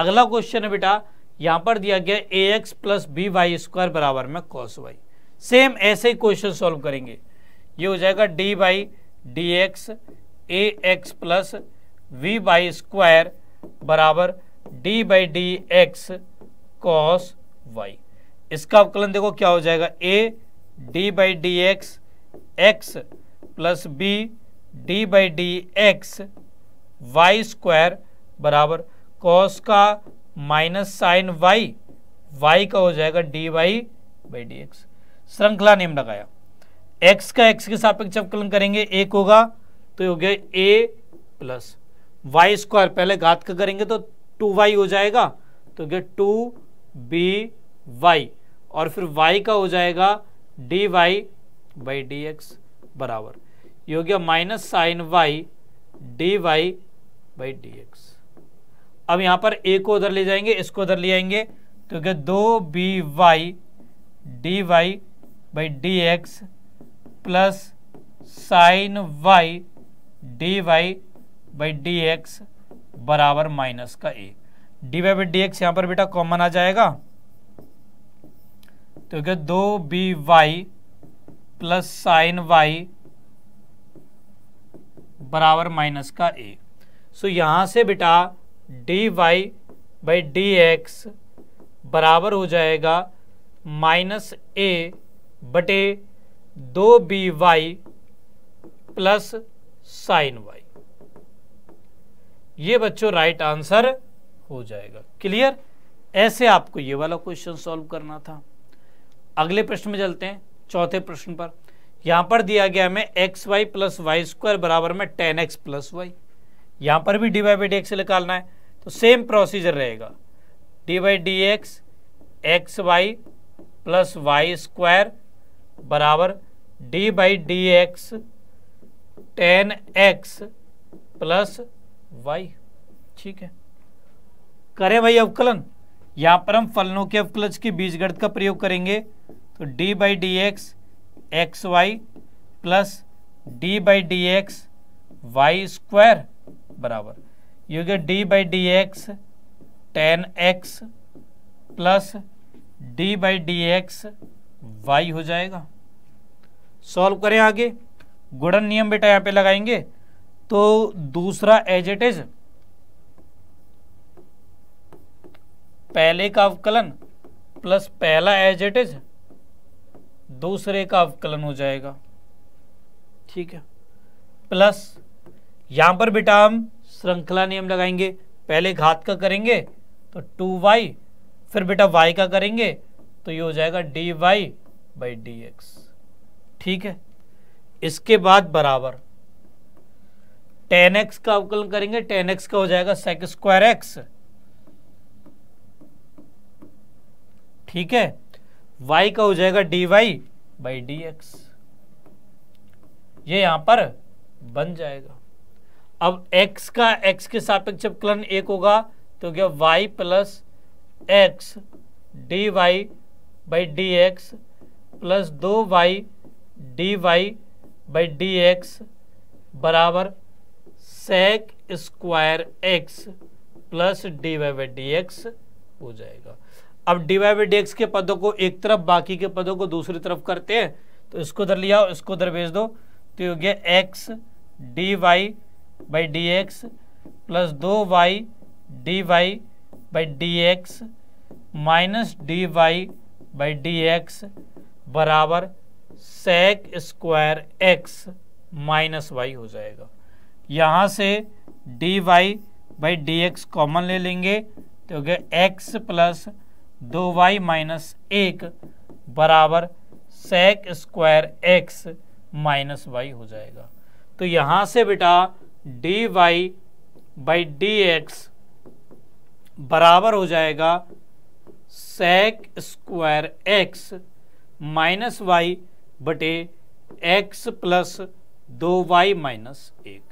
अगला क्वेश्चन है बेटा यहाँ पर दिया गया a x plus b y square बराबर में कॉस वाई सेम ऐसे ही क्वेश्चन सॉल्व करेंगे ये हो जाएगा d y d x a x plus v y square बराबर d by d x cos y इसका अवकलन देखो क्या हो जाएगा a d by d x x plus b d by d x y square बराबर कॉस का माइनस साइन वाई वाई का हो जाएगा d y by d x श्रृंखला नियम लगाया एक्स का एक्स के सापेक्ष अवकलन करेंगे एक होगा तो हो गया ए प्लस वाई स्क्वायर पहले घात का करेंगे तो टू वाई हो जाएगा तो क्या टू बी वाई और फिर वाई का हो जाएगा d y by d x बराबर ये हो गया minus sine y d y by d x अब यहाँ पर ए को उधर ले जाएंगे इसको उधर ले आएंगे तो क्या दो b y d y by d x plus sine y d y by d x बराबर माइनस का a d y by d x यहाँ पर बेटा कॉमन आ जाएगा तो क्या दो b y plus sine y बराबर माइनस का ए सो यहां यहाँ से बेटा d y by d x बराबर हो जाएगा माइनस ए बटे दो b y plus sine y ये बच्चों राइट आंसर हो जाएगा क्लियर ऐसे आपको ये वाला क्वेश्चन सॉल्व करना था अगले प्रश्न में चलते हैं चौथे प्रश्न पर यहां पर दिया गया हमें x y plus y square बराबर में टेन एक्स प्लस वाई यहां पर भी d y by d x निकालना है तो सेम प्रोसीजर रहेगा d by d x x y plus y square बराबर d by d x tan x plus y ठीक है करें भाई अवकलन यहां पर हम फलनों के अवकलज के बीजगणित का प्रयोग करेंगे तो d by d x x y plus d by d x y square बराबर ये हो गया d by d x tan x plus d by d x y हो जाएगा सॉल्व करें आगे गुणन नियम बेटा यहाँ पे लगाएंगे तो दूसरा एज इट इज पहले का अवकलन प्लस पहला एज इट इज दूसरे का अवकलन हो जाएगा ठीक है प्लस यहां पर बेटा हम श्रृंखला नियम लगाएंगे पहले घात का करेंगे तो टू वाई फिर बेटा वाई का करेंगे तो ये हो जाएगा d y by d x ठीक है इसके बाद बराबर टेन एक्स का अवकलन करेंगे टेन एक्स का हो जाएगा सेक स्क्वायर एक्स ठीक है वाई का हो जाएगा d y by d x ये यहां पर बन जाएगा अब x का x के सापेक्ष अवकलन एक होगा तो क्या y plus x d y by d x plus दो y d y by d x बराबर sec square x plus d y by d x हो जाएगा अब d y by d x के पदों को एक तरफ बाकी के पदों को दूसरी तरफ करते हैं तो इसको उधर लिया इसको उधर भेज दो तो हो गया x d y by d x plus दो y d y by d x minus d y by d x बराबर sec square x minus y हो जाएगा यहाँ से d y by d x common ले लेंगे तो गया एक्स प्लस दो वाई माइनस एक बराबर sec square x minus y हो जाएगा तो यहाँ से बेटा d y by d x बराबर हो जाएगा सेक स्क्वायर एक्स माइनस वाई बटे एक्स प्लस दो वाई माइनस एक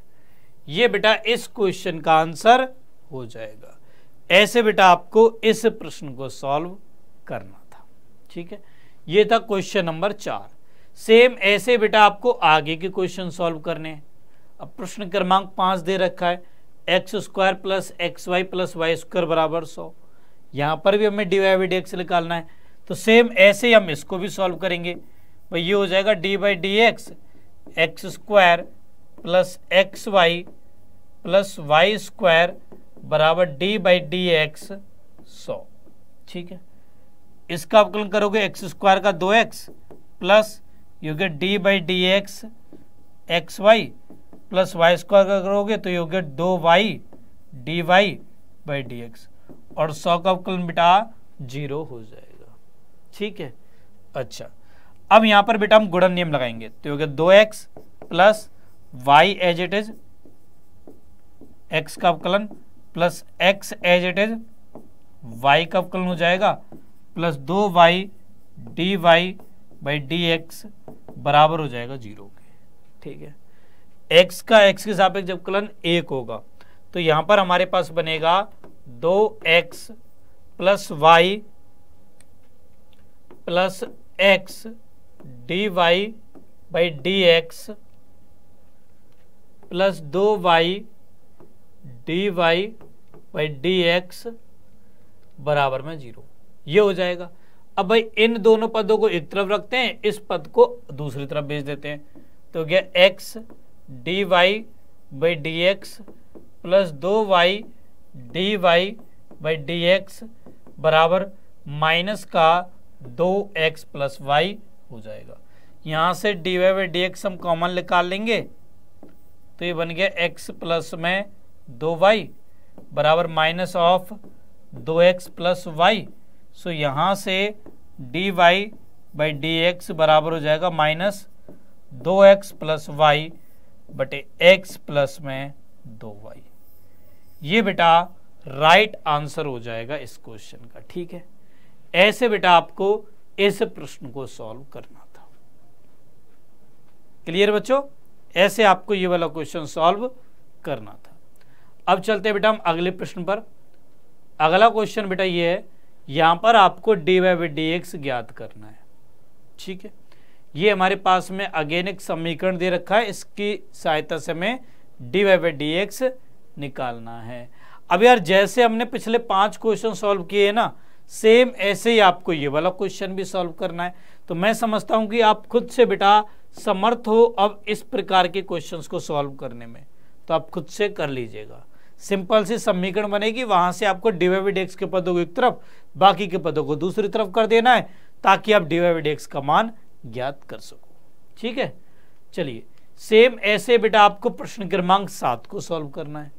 ये बेटा इस क्वेश्चन का आंसर हो जाएगा ऐसे बेटा आपको इस प्रश्न को सॉल्व करना था ठीक है ये था क्वेश्चन नंबर चार सेम ऐसे बेटा आपको आगे के क्वेश्चन सॉल्व करने हैं अब प्रश्न क्रमांक पांच दे रखा है x square plus x y plus y square बराबर सौ यहाँ पर भी हमें d y by d x निकालना है तो सेम ऐसे हम इसको भी सॉल्व करेंगे भाई ये हो जाएगा d by d x x square plus x y plus y square बराबर डी बाई डी एक्स सौ ठीक है इसका अवकलन करोगे एक्स स्क्वायर का दो एक्स प्लस योग्य d by d x x y plus y square का करोगे तो योग्य दो y d y by d x और सौ का अवकलन बेटा जीरो हो जाएगा ठीक है अच्छा अब यहाँ पर बेटा हम गुणन नियम लगाएंगे तो योग्य दो x plus y as it is x का अवकलन plus x as it is y का अवकलन हो जाएगा प्लस दो y d y by d x बराबर हो जाएगा जीरो के ठीक है एक्स का एक्स के सापेक्ष जब कलन एक होगा तो यहां पर हमारे पास बनेगा दो x plus y plus x d y by d x plus दो y d y by d x बराबर में जीरो ये हो जाएगा अब भाई इन दोनों पदों को एक तरफ रखते हैं इस पद को दूसरी तरफ भेज देते हैं तो क्या x d y by d x plus दो y d y by d x बराबर माइनस का दो एक्स प्लस वाई हो जाएगा यहाँ से d y by d x हम कॉमन निकाल लेंगे तो ये बन गया एक्स प्लस में दो वाई बराबर माइनस ऑफ दो एक्स प्लस वाई सो यहाँ से d y by d x बराबर हो जाएगा माइनस दो एक्स प्लस वाई बटे एक्स प्लस में दो वाई ये बेटा राइट आंसर हो जाएगा इस क्वेश्चन का ठीक है ऐसे बेटा आपको इस प्रश्न को सॉल्व करना था क्लियर बच्चों ऐसे आपको ये वाला क्वेश्चन सॉल्व करना था अब चलते हैं बेटा हम अगले प्रश्न पर अगला क्वेश्चन बेटा ये है यहाँ पर आपको d y by d x ज्ञात करना है ठीक है ये हमारे पास में अगेन एक समीकरण दे रखा है इसकी सहायता से हमें d y by d x निकालना है अब यार जैसे हमने पिछले पांच क्वेश्चन सॉल्व किए ना सेम ऐसे ही आपको ये वाला क्वेश्चन भी सॉल्व करना है तो मैं समझता हूँ कि आप खुद से बेटा समर्थ हो अब इस प्रकार के क्वेश्चंस को सॉल्व करने में तो आप खुद से कर लीजिएगा सिंपल सी समीकरण बनेगी वहां से आपको डिवाइड एक्स के पदों को एक तरफ बाकी के पदों को दूसरी तरफ कर देना है ताकि आप डिवाइड एक्स का मान ज्ञात कर सको ठीक है चलिए सेम ऐसे बेटा आपको प्रश्न क्रमांक सात को सॉल्व करना है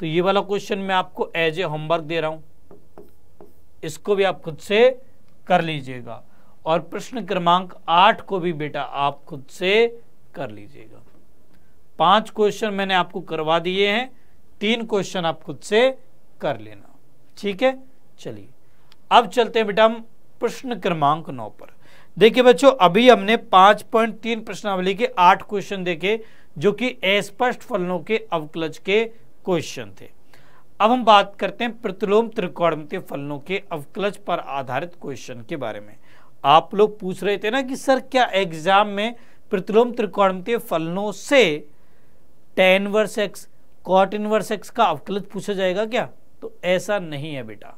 तो ये वाला क्वेश्चन मैं आपको एज ए होमवर्क दे रहा हूं इसको भी आप खुद से कर लीजिएगा और प्रश्न क्रमांक आठ को भी बेटा आप खुद से कर लीजिएगा पांच क्वेश्चन मैंने आपको करवा दिए हैं तीन क्वेश्चन आप खुद से कर लेना ठीक है चलिए अब चलते हैं बेटा हम प्रश्न क्रमांक नौ पर देखिए बच्चों अभी हमने पांच पॉइंट तीन प्रश्नावली के आठ क्वेश्चन देखे जो कि अस्पष्ट फलनों के अवकलज के क्वेश्चन थे अब हम बात करते हैं प्रतिलोम त्रिकोणमितीय फलनों के अवकलज पर आधारित क्वेश्चन के बारे में आप लोग पूछ रहे थे ना कि सर क्या एग्जाम में प्रतिलोम के फलनों से tan verse x cot inverse x का अवकलित पूछा जाएगा क्या तो ऐसा नहीं है बेटा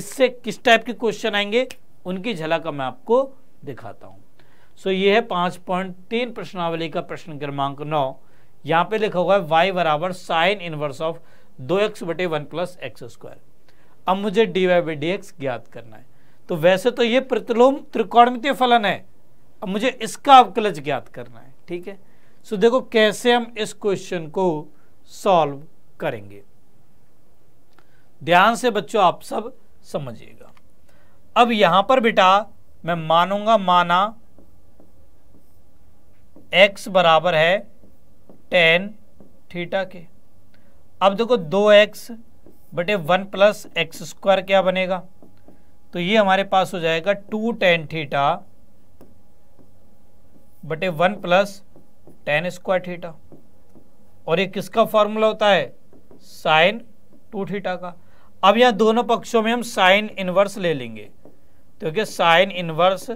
इससे किस टाइप के क्वेश्चन आएंगे उनकी झलक मैं आपको दिखाता हूं सो so, ये है पांच पॉइंट तीन प्रश्नावली का प्रश्न क्रमांक नौ यहाँ पे लिखा हुआ है वाई बराबर साइन इनवर्स ऑफ दो एक्स बटे वन प्लस एक्स स्क्वायर अब मुझे d y by d x ज्ञात करना है तो वैसे तो ये प्रतिलोम त्रिकोणमितीय फलन है अब मुझे इसका अवकलज ज्ञात करना है ठीक है सो देखो कैसे हम इस क्वेश्चन को सॉल्व करेंगे ध्यान से बच्चों आप सब समझिएगा अब यहां पर बेटा मैं मानूंगा माना x बराबर है टेन थीटा के अब देखो दो एक्स बटे वन प्लस एक्स स्क्वायर क्या बनेगा तो ये हमारे पास हो जाएगा टू टेन थीटा बटे one plus tan square theta और ये किसका फॉर्मूला होता है साइन टू थीटा का अब यहां दोनों पक्षों में हम साइन इनवर्स ले लेंगे तो क्योंकि साइन इनवर्स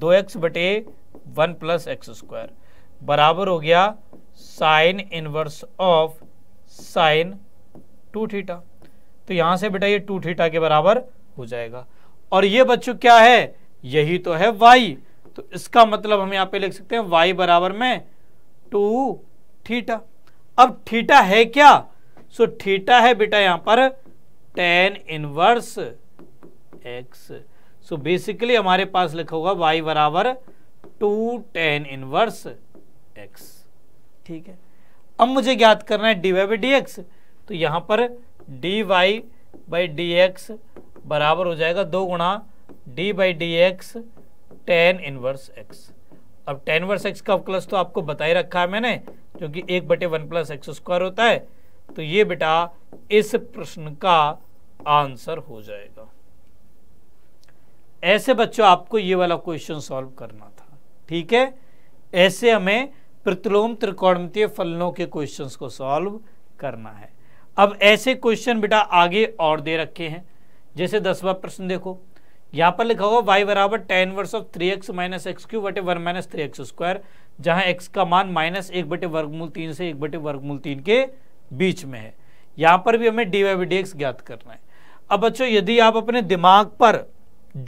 दो एक्स बटे वन प्लस एक्स स्क्वायर बराबर हो गया sine inverse of sine two theta तो यहां से बेटा ये टू थीटा के बराबर हो जाएगा और ये बच्चों क्या है यही तो है वाई तो इसका मतलब हम यहां पे लिख सकते हैं वाई बराबर में टू थीटा अब थीटा है क्या सो थीटा है बेटा यहां पर tan inverse x so basically हमारे पास लिखा होगा वाई बराबर टू टेन इनवर्स एक्स ठीक है अब मुझे ज्ञात करना है d y by d x तो यहां पर d y by d x बराबर हो जाएगा दो गुणा d by d x tan inverse x अब टेन वर्स एक्स का अवकलज तो आपको बता ही रखा है मैंने जो कि एक बटे वन प्लस एक्स स्क्वायर होता है तो ये बेटा इस प्रश्न का आंसर हो जाएगा ऐसे बच्चों आपको ये वाला क्वेश्चन सॉल्व करना था ठीक है ऐसे हमें प्रतिलोम त्रिकोणमितीय फलनों के क्वेश्चंस को सॉल्व करना है अब ऐसे क्वेश्चन बेटा आगे और दे रखे हैं जैसे दसवा प्रश्न देखो यहाँ पर लिखा होगा वाई बराबर tan inverse of three x minus x cube बटे one minus three x square जहाँ एक्स का मान माइनस एक बटे वर्गमूल तीन से एक बटे वर्गमूल तीन के बीच में है यहाँ पर भी हमें डी वाई डी एक्स ज्ञात करना है अब बच्चों यदि आप अपने दिमाग पर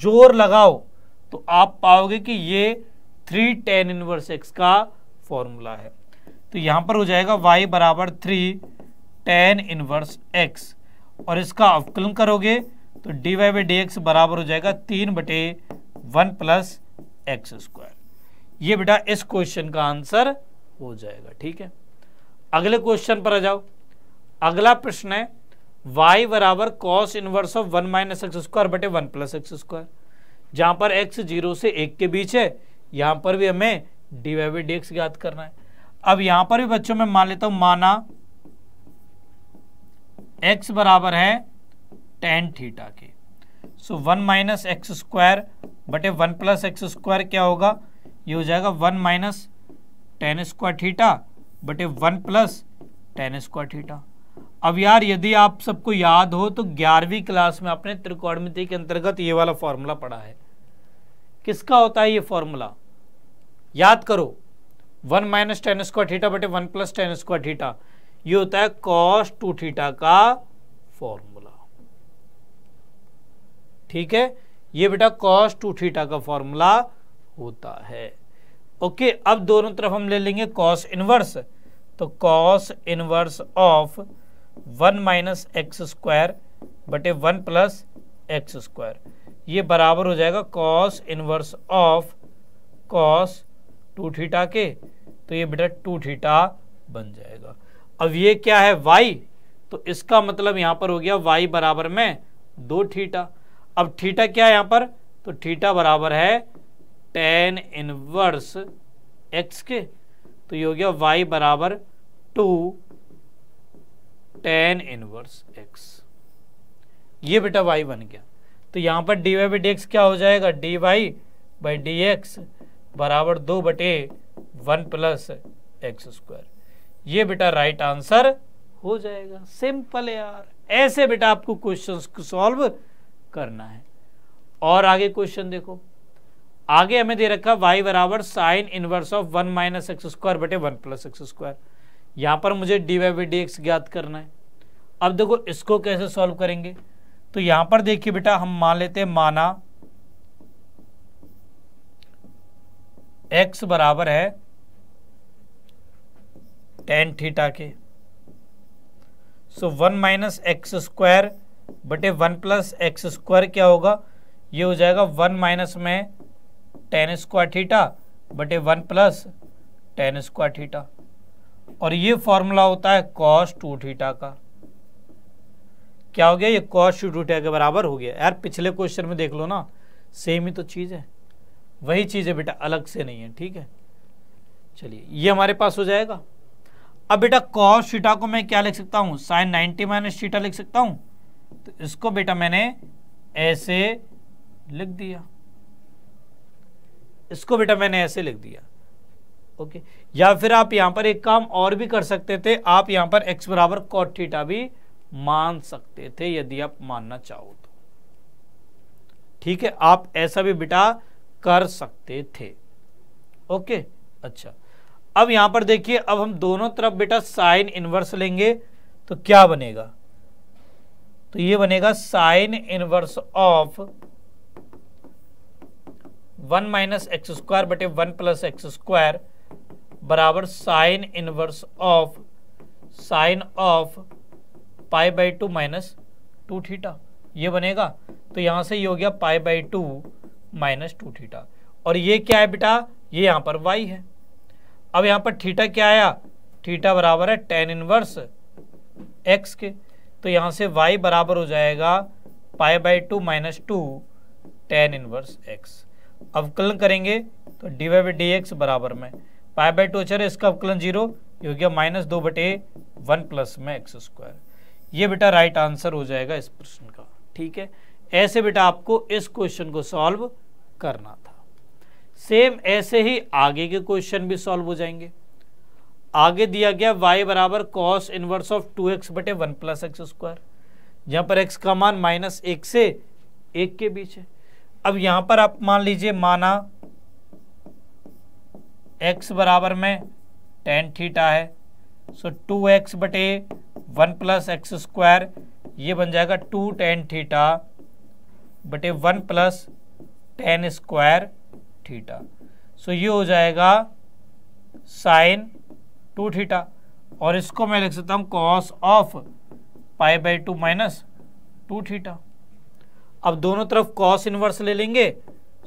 जोर लगाओ तो आप पाओगे कि ये थ्री टेन इनवर्स एक्स का फॉर्मूला है तो यहाँ पर हो जाएगा वाई बराबर थ्री टेन इनवर्स एक्स और इसका अवकलन करोगे तो d y by d x बराबर हो जाएगा तीन बटे वन प्लस एक्स स्क्वायर ये बेटा इस क्वेश्चन का आंसर हो जाएगा ठीक है अगले क्वेश्चन पर आ जाओ अगला प्रश्न है वाई बराबर cos inverse of one minus x square बटे वन प्लस एक्स स्क्वायर जहां पर एक्स जीरो से एक के बीच है यहां पर भी हमें d y by d x याद करना है अब यहां पर भी बच्चों में मान लेता हूं माना एक्स बराबर है टेन थीटा के so one minus x square बटे वन प्लस एक्स स्क्वायर क्या होगा ये हो जाएगा one minus tan square theta बटे one plus tan square theta अब यार यदि आप सबको याद हो तो ग्यारहवीं क्लास में आपने त्रिकोणमिति के अंतर्गत ये वाला फॉर्मूला पढ़ा है किसका होता है ये फॉर्मूला याद करो one minus tan square theta बटे one plus tan square theta ये होता है कॉस टू थीटा का फॉर्मूला ठीक है ये बेटा कॉस टू थीटा का फॉर्मूला होता है ओके अब दोनों तरफ हम ले लेंगे कॉस इनवर्स तो cos inverse of one minus x square बटे वन प्लस एक्स स्क्वायर ये बराबर हो जाएगा cos inverse of cos two theta के तो ये बेटा टू थीटा बन जाएगा अब ये क्या है वाई तो इसका मतलब यहां पर हो गया वाई बराबर में दो थीटा अब थीटा क्या है यहां पर तो थीटा बराबर है टेन इनवर्स एक्स के तो ये हो गया वाई बराबर टू टेन इनवर्स एक्स ये बेटा वाई बन गया तो यहां पर d y by d x क्या हो जाएगा d y by d x बराबर दो बटे वन प्लस एक्स स्क्वायर ये बेटा राइट आंसर हो जाएगा सिंपल यार ऐसे बेटा आपको क्वेश्चंस को सॉल्व करना है और आगे क्वेश्चन देखो आगे हमें दे रखा वाई बराबर sine inverse of one minus x square बटे वन प्लस एक्स स्क्वायर यहाँ पर मुझे d y by d x ज्ञात करना है अब देखो इसको कैसे सॉल्व करेंगे तो यहाँ पर देखिए बेटा हम मान लेते हैं माना एक्स बराबर है टेन थीटा के so one minus x square बटे वन प्लस एक्स स्क्वायर क्या होगा ये हो जाएगा वन माइनस में टेन स्क्वायर थीटा बटे one plus tan square theta और ये फॉर्मूला होता है कॉस टू थीटा का क्या हो गया ये कॉस टू थीटा के बराबर हो गया यार पिछले क्वेश्चन में देख लो ना सेम ही तो चीज़ है वही चीज़ है बेटा अलग से नहीं है ठीक है चलिए ये हमारे पास हो जाएगा अब बेटा कॉस थीटा को मैं क्या लिख सकता हूँ साइन नाइन्टी माइनस थीटा लिख सकता हूँ तो इसको बेटा मैंने ऐसे लिख दिया इसको बेटा मैंने ऐसे लिख दिया ओके या फिर आप यहां पर एक काम और भी कर सकते थे आप यहां पर x बराबर कॉट थीटा भी मान सकते थे यदि आप मानना चाहो तो ठीक है आप ऐसा भी बेटा कर सकते थे ओके अच्छा अब यहां पर देखिए अब हम दोनों तरफ बेटा साइन इनवर्स लेंगे तो क्या बनेगा तो ये बनेगा sine inverse of one minus x square बटे वन प्लस एक्स स्क्वायर बराबर sine inverse of sine of pi by two minus two theta ये बनेगा तो यहां से ये हो गया pi by two minus two theta और ये क्या है बेटा ये यहां पर वाई है अब यहां पर थीटा क्या आया थीटा बराबर है टेन इनवर्स एक्स के तो यहाँ से y बराबर हो जाएगा pi by two minus two tan inverse x अवकलन करेंगे तो d y by d x बराबर में पाई बाई टू अच्छा इसका अवकलन जीरो हो गया माइनस दो बटे वन प्लस में एक्स स्क्वायर ये बेटा राइट आंसर हो जाएगा इस प्रश्न का ठीक है ऐसे बेटा आपको इस क्वेश्चन को सॉल्व करना था सेम ऐसे ही आगे के क्वेश्चन भी सॉल्व हो जाएंगे आगे दिया गया y बराबर cos inverse of two x बटे वन प्लस एक्स स्क्वायर यहाँ पर x का मान माइनस एक से एक के बीच है अब यहाँ पर आप मान लीजिए माना x बराबर में टेन थीटा है सो टू एक्स बटे वन प्लस एक्स स्क्वायर ये बन जाएगा टू टेन थीटा बटे one plus tan square theta so ये हो जाएगा साइन टू थीटा और इसको मैं लिख सकता हूँ cos of pi by two minus two theta अब दोनों तरफ कॉस इनवर्स ले लेंगे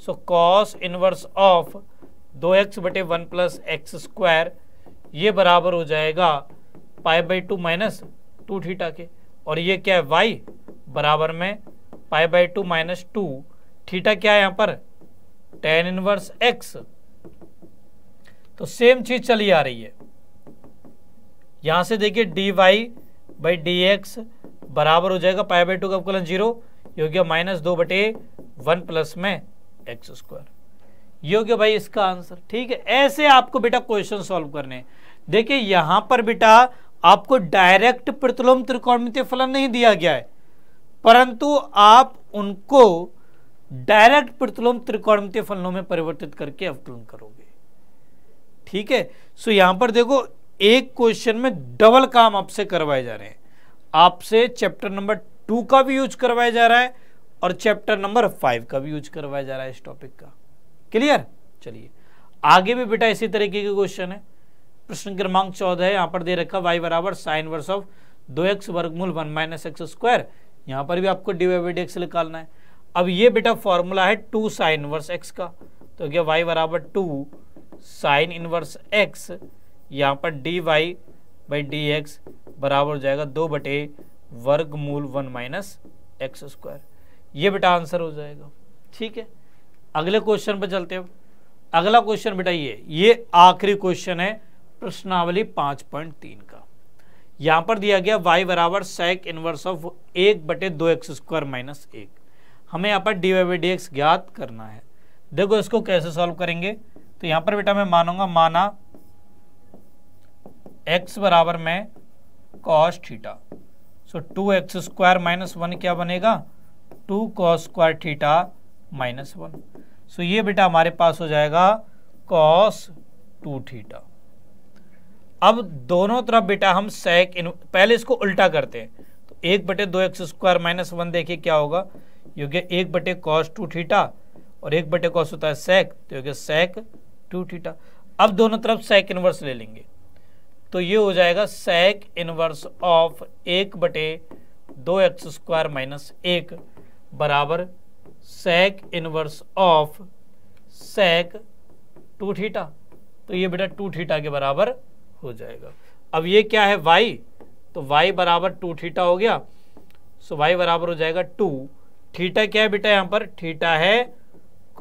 सो कॉस इनवर्स ऑफ दो एक्स बटे वन प्लस एक्स स्क्वायर ये बराबर हो जाएगा pi by two minus two theta के और ये क्या है वाई बराबर में pi by two minus two theta क्या है यहाँ पर टेन इनवर्स एक्स तो सेम चीज चली आ रही है यहाँ से देखिए d y by d x बराबर हो जाएगा पाई बाई टू का अवकलन जीरो योग्य माइनस दो बटे वन प्लस में एक्स स्क्वायर योग्य भाई इसका आंसर ठीक है ऐसे आपको बेटा क्वेश्चन सॉल्व करने देखिए यहां पर बेटा आपको डायरेक्ट प्रतिलोम त्रिकोणमितीय फलन नहीं दिया गया है परंतु आप उनको डायरेक्ट प्रतिलोम त्रिकोणमितीय फलनों में परिवर्तित करके अवकलन करोगे ठीक है सो यहां पर देखो एक क्वेश्चन में डबल काम आपसे करवाए जा रहे हैं आपसे चैप्टर नंबर टू का भी यूज करवाया जा रहा है और चैप्टर नंबर फाइव का भी यूज करवाया जा रहा है इस टॉपिक का क्लियर चलिए आगे भी बेटा इसी तरीके के क्वेश्चन है प्रश्न क्रमांक चौदह यहां पर दे रखा वाई बराबर साइन वर्स ऑफ दो एक्स वर्गमूल वन माइनस एक्स स्क्वायर यहां पर भी आपको डी वाई बाई एक्स निकालना है अब ये बेटा फॉर्मूला है टू साइन वर्स एक्स का तो क्या वाई बराबर टू साइन इनवर्स एक्स यहाँ पर d y by d x बराबर हो जाएगा दो बटे वर्ग मूल वन माइनस एक्स स्क्वायर ये बेटा आंसर हो जाएगा ठीक है अगले क्वेश्चन पर चलते हो अगला क्वेश्चन बेटा ये ये आखिरी क्वेश्चन है प्रश्नावली पाँच पॉइंट तीन का यहाँ पर दिया गया y बराबर सैक इनवर्स ऑफ एक बटे दो एक्स स्क्वायर माइनस एक हमें यहाँ पर d y by d x ज्ञात करना है देखो इसको कैसे सॉल्व करेंगे तो यहाँ पर बेटा मैं मानूंगा माना एक्स बराबर में cos theta so two x square minus one क्या बनेगा two cos square theta minus one so ये बेटा हमारे पास हो जाएगा कॉस टू थीटा अब दोनों तरफ बेटा हम सेक पहले इसको उल्टा करते हैं तो एक बटे दो एक्स स्क्वायर माइनस वन देखिए क्या होगा योग्य एक बटे कॉस टू थीटा और एक बटे कॉस होता है सेक तो योग्य सेक टू थीटा अब दोनों तरफ सेक इनवर्स ले लेंगे तो ये हो जाएगा सैक इनवर्स ऑफ एक बटे दो एक्स स्क्वायर माइनस एक बराबर sec inverse of sec two theta तो ये बेटा टू थीटा के बराबर हो जाएगा अब ये क्या है वाई तो वाई बराबर टू थीटा हो गया सो वाई बराबर हो जाएगा टू थीटा क्या है बेटा यहाँ पर थीटा है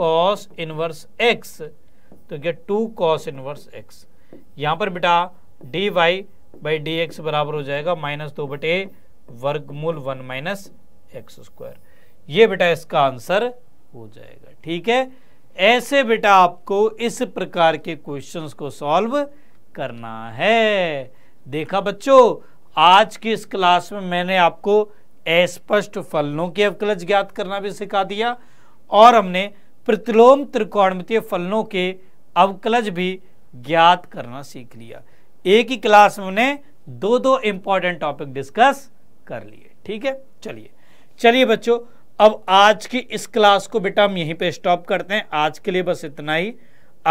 कॉस इनवर्स एक्स तो क्या टू कॉस इनवर्स एक्स यहाँ पर बेटा d y by d x बराबर हो जाएगा माइनस दो बटे वर्गमूल वन माइनस एक्स स्क्वायर ये बेटा इसका आंसर हो जाएगा ठीक है ऐसे बेटा आपको इस प्रकार के क्वेश्चंस को सॉल्व करना है देखा बच्चों आज की इस क्लास में मैंने आपको अस्पष्ट फलनों के अवकलज ज्ञात करना भी सिखा दिया और हमने प्रतिलोम त्रिकोणमितीय फलनों के अवकलज भी ज्ञात करना सीख लिया एक ही क्लास में हमने दो दो इंपॉर्टेंट टॉपिक डिस्कस कर लिए ठीक है चलिए चलिए बच्चों अब आज की इस क्लास को बेटा हम यहीं पे स्टॉप करते हैं आज के लिए बस इतना ही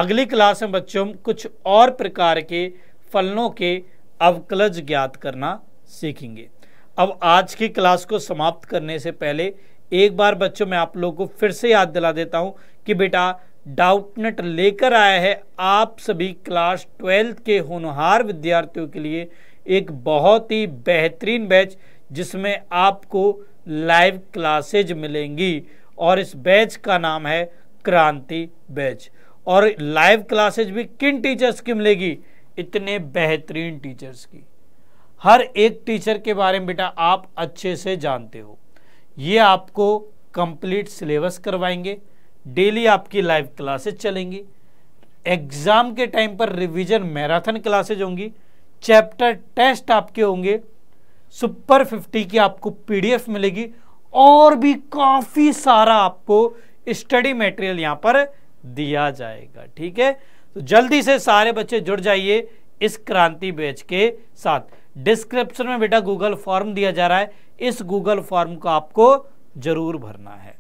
अगली क्लास में बच्चों हम कुछ और प्रकार के फलनों के अवकलज ज्ञात करना सीखेंगे अब आज की क्लास को समाप्त करने से पहले एक बार बच्चों मैं आप लोगों को फिर से याद दिला देता हूं कि बेटा डाउटनेट लेकर आया है आप सभी क्लास ट्वेल्थ के होनहार विद्यार्थियों के लिए एक बहुत ही बेहतरीन बैच जिसमें आपको लाइव क्लासेज मिलेंगी और इस बैच का नाम है क्रांति बैच और लाइव क्लासेज भी किन टीचर्स की मिलेगी इतने बेहतरीन टीचर्स की हर एक टीचर के बारे में बेटा आप अच्छे से जानते हो ये आपको कंप्लीट सिलेबस करवाएंगे डेली आपकी लाइव क्लासेस चलेंगी एग्ज़ाम के टाइम पर रिवीजन मैराथन क्लासेज होंगी चैप्टर टेस्ट आपके होंगे सुपर फिफ्टी की आपको पीडीएफ मिलेगी और भी काफ़ी सारा आपको स्टडी मटेरियल यहां पर दिया जाएगा ठीक है तो जल्दी से सारे बच्चे जुड़ जाइए इस क्रांति बैच के साथ डिस्क्रिप्शन में बेटा गूगल फॉर्म दिया जा रहा है इस गूगल फॉर्म को आपको जरूर भरना है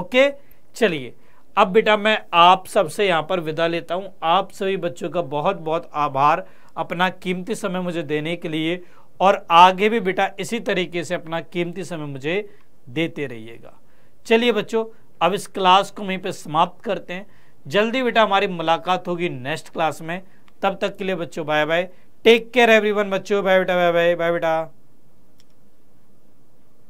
ओके चलिए अब बेटा मैं आप सबसे यहाँ पर विदा लेता हूँ आप सभी बच्चों का बहुत बहुत आभार अपना कीमती समय मुझे देने के लिए और आगे भी बेटा इसी तरीके से अपना कीमती समय मुझे देते रहिएगा चलिए बच्चों अब इस क्लास को वहीं पे समाप्त करते हैं जल्दी बेटा हमारी मुलाकात होगी नेक्स्ट क्लास में तब तक के लिए बच्चों bye bye take care everyone बच्चों बाय बेटा बाय बाय बाय बेटा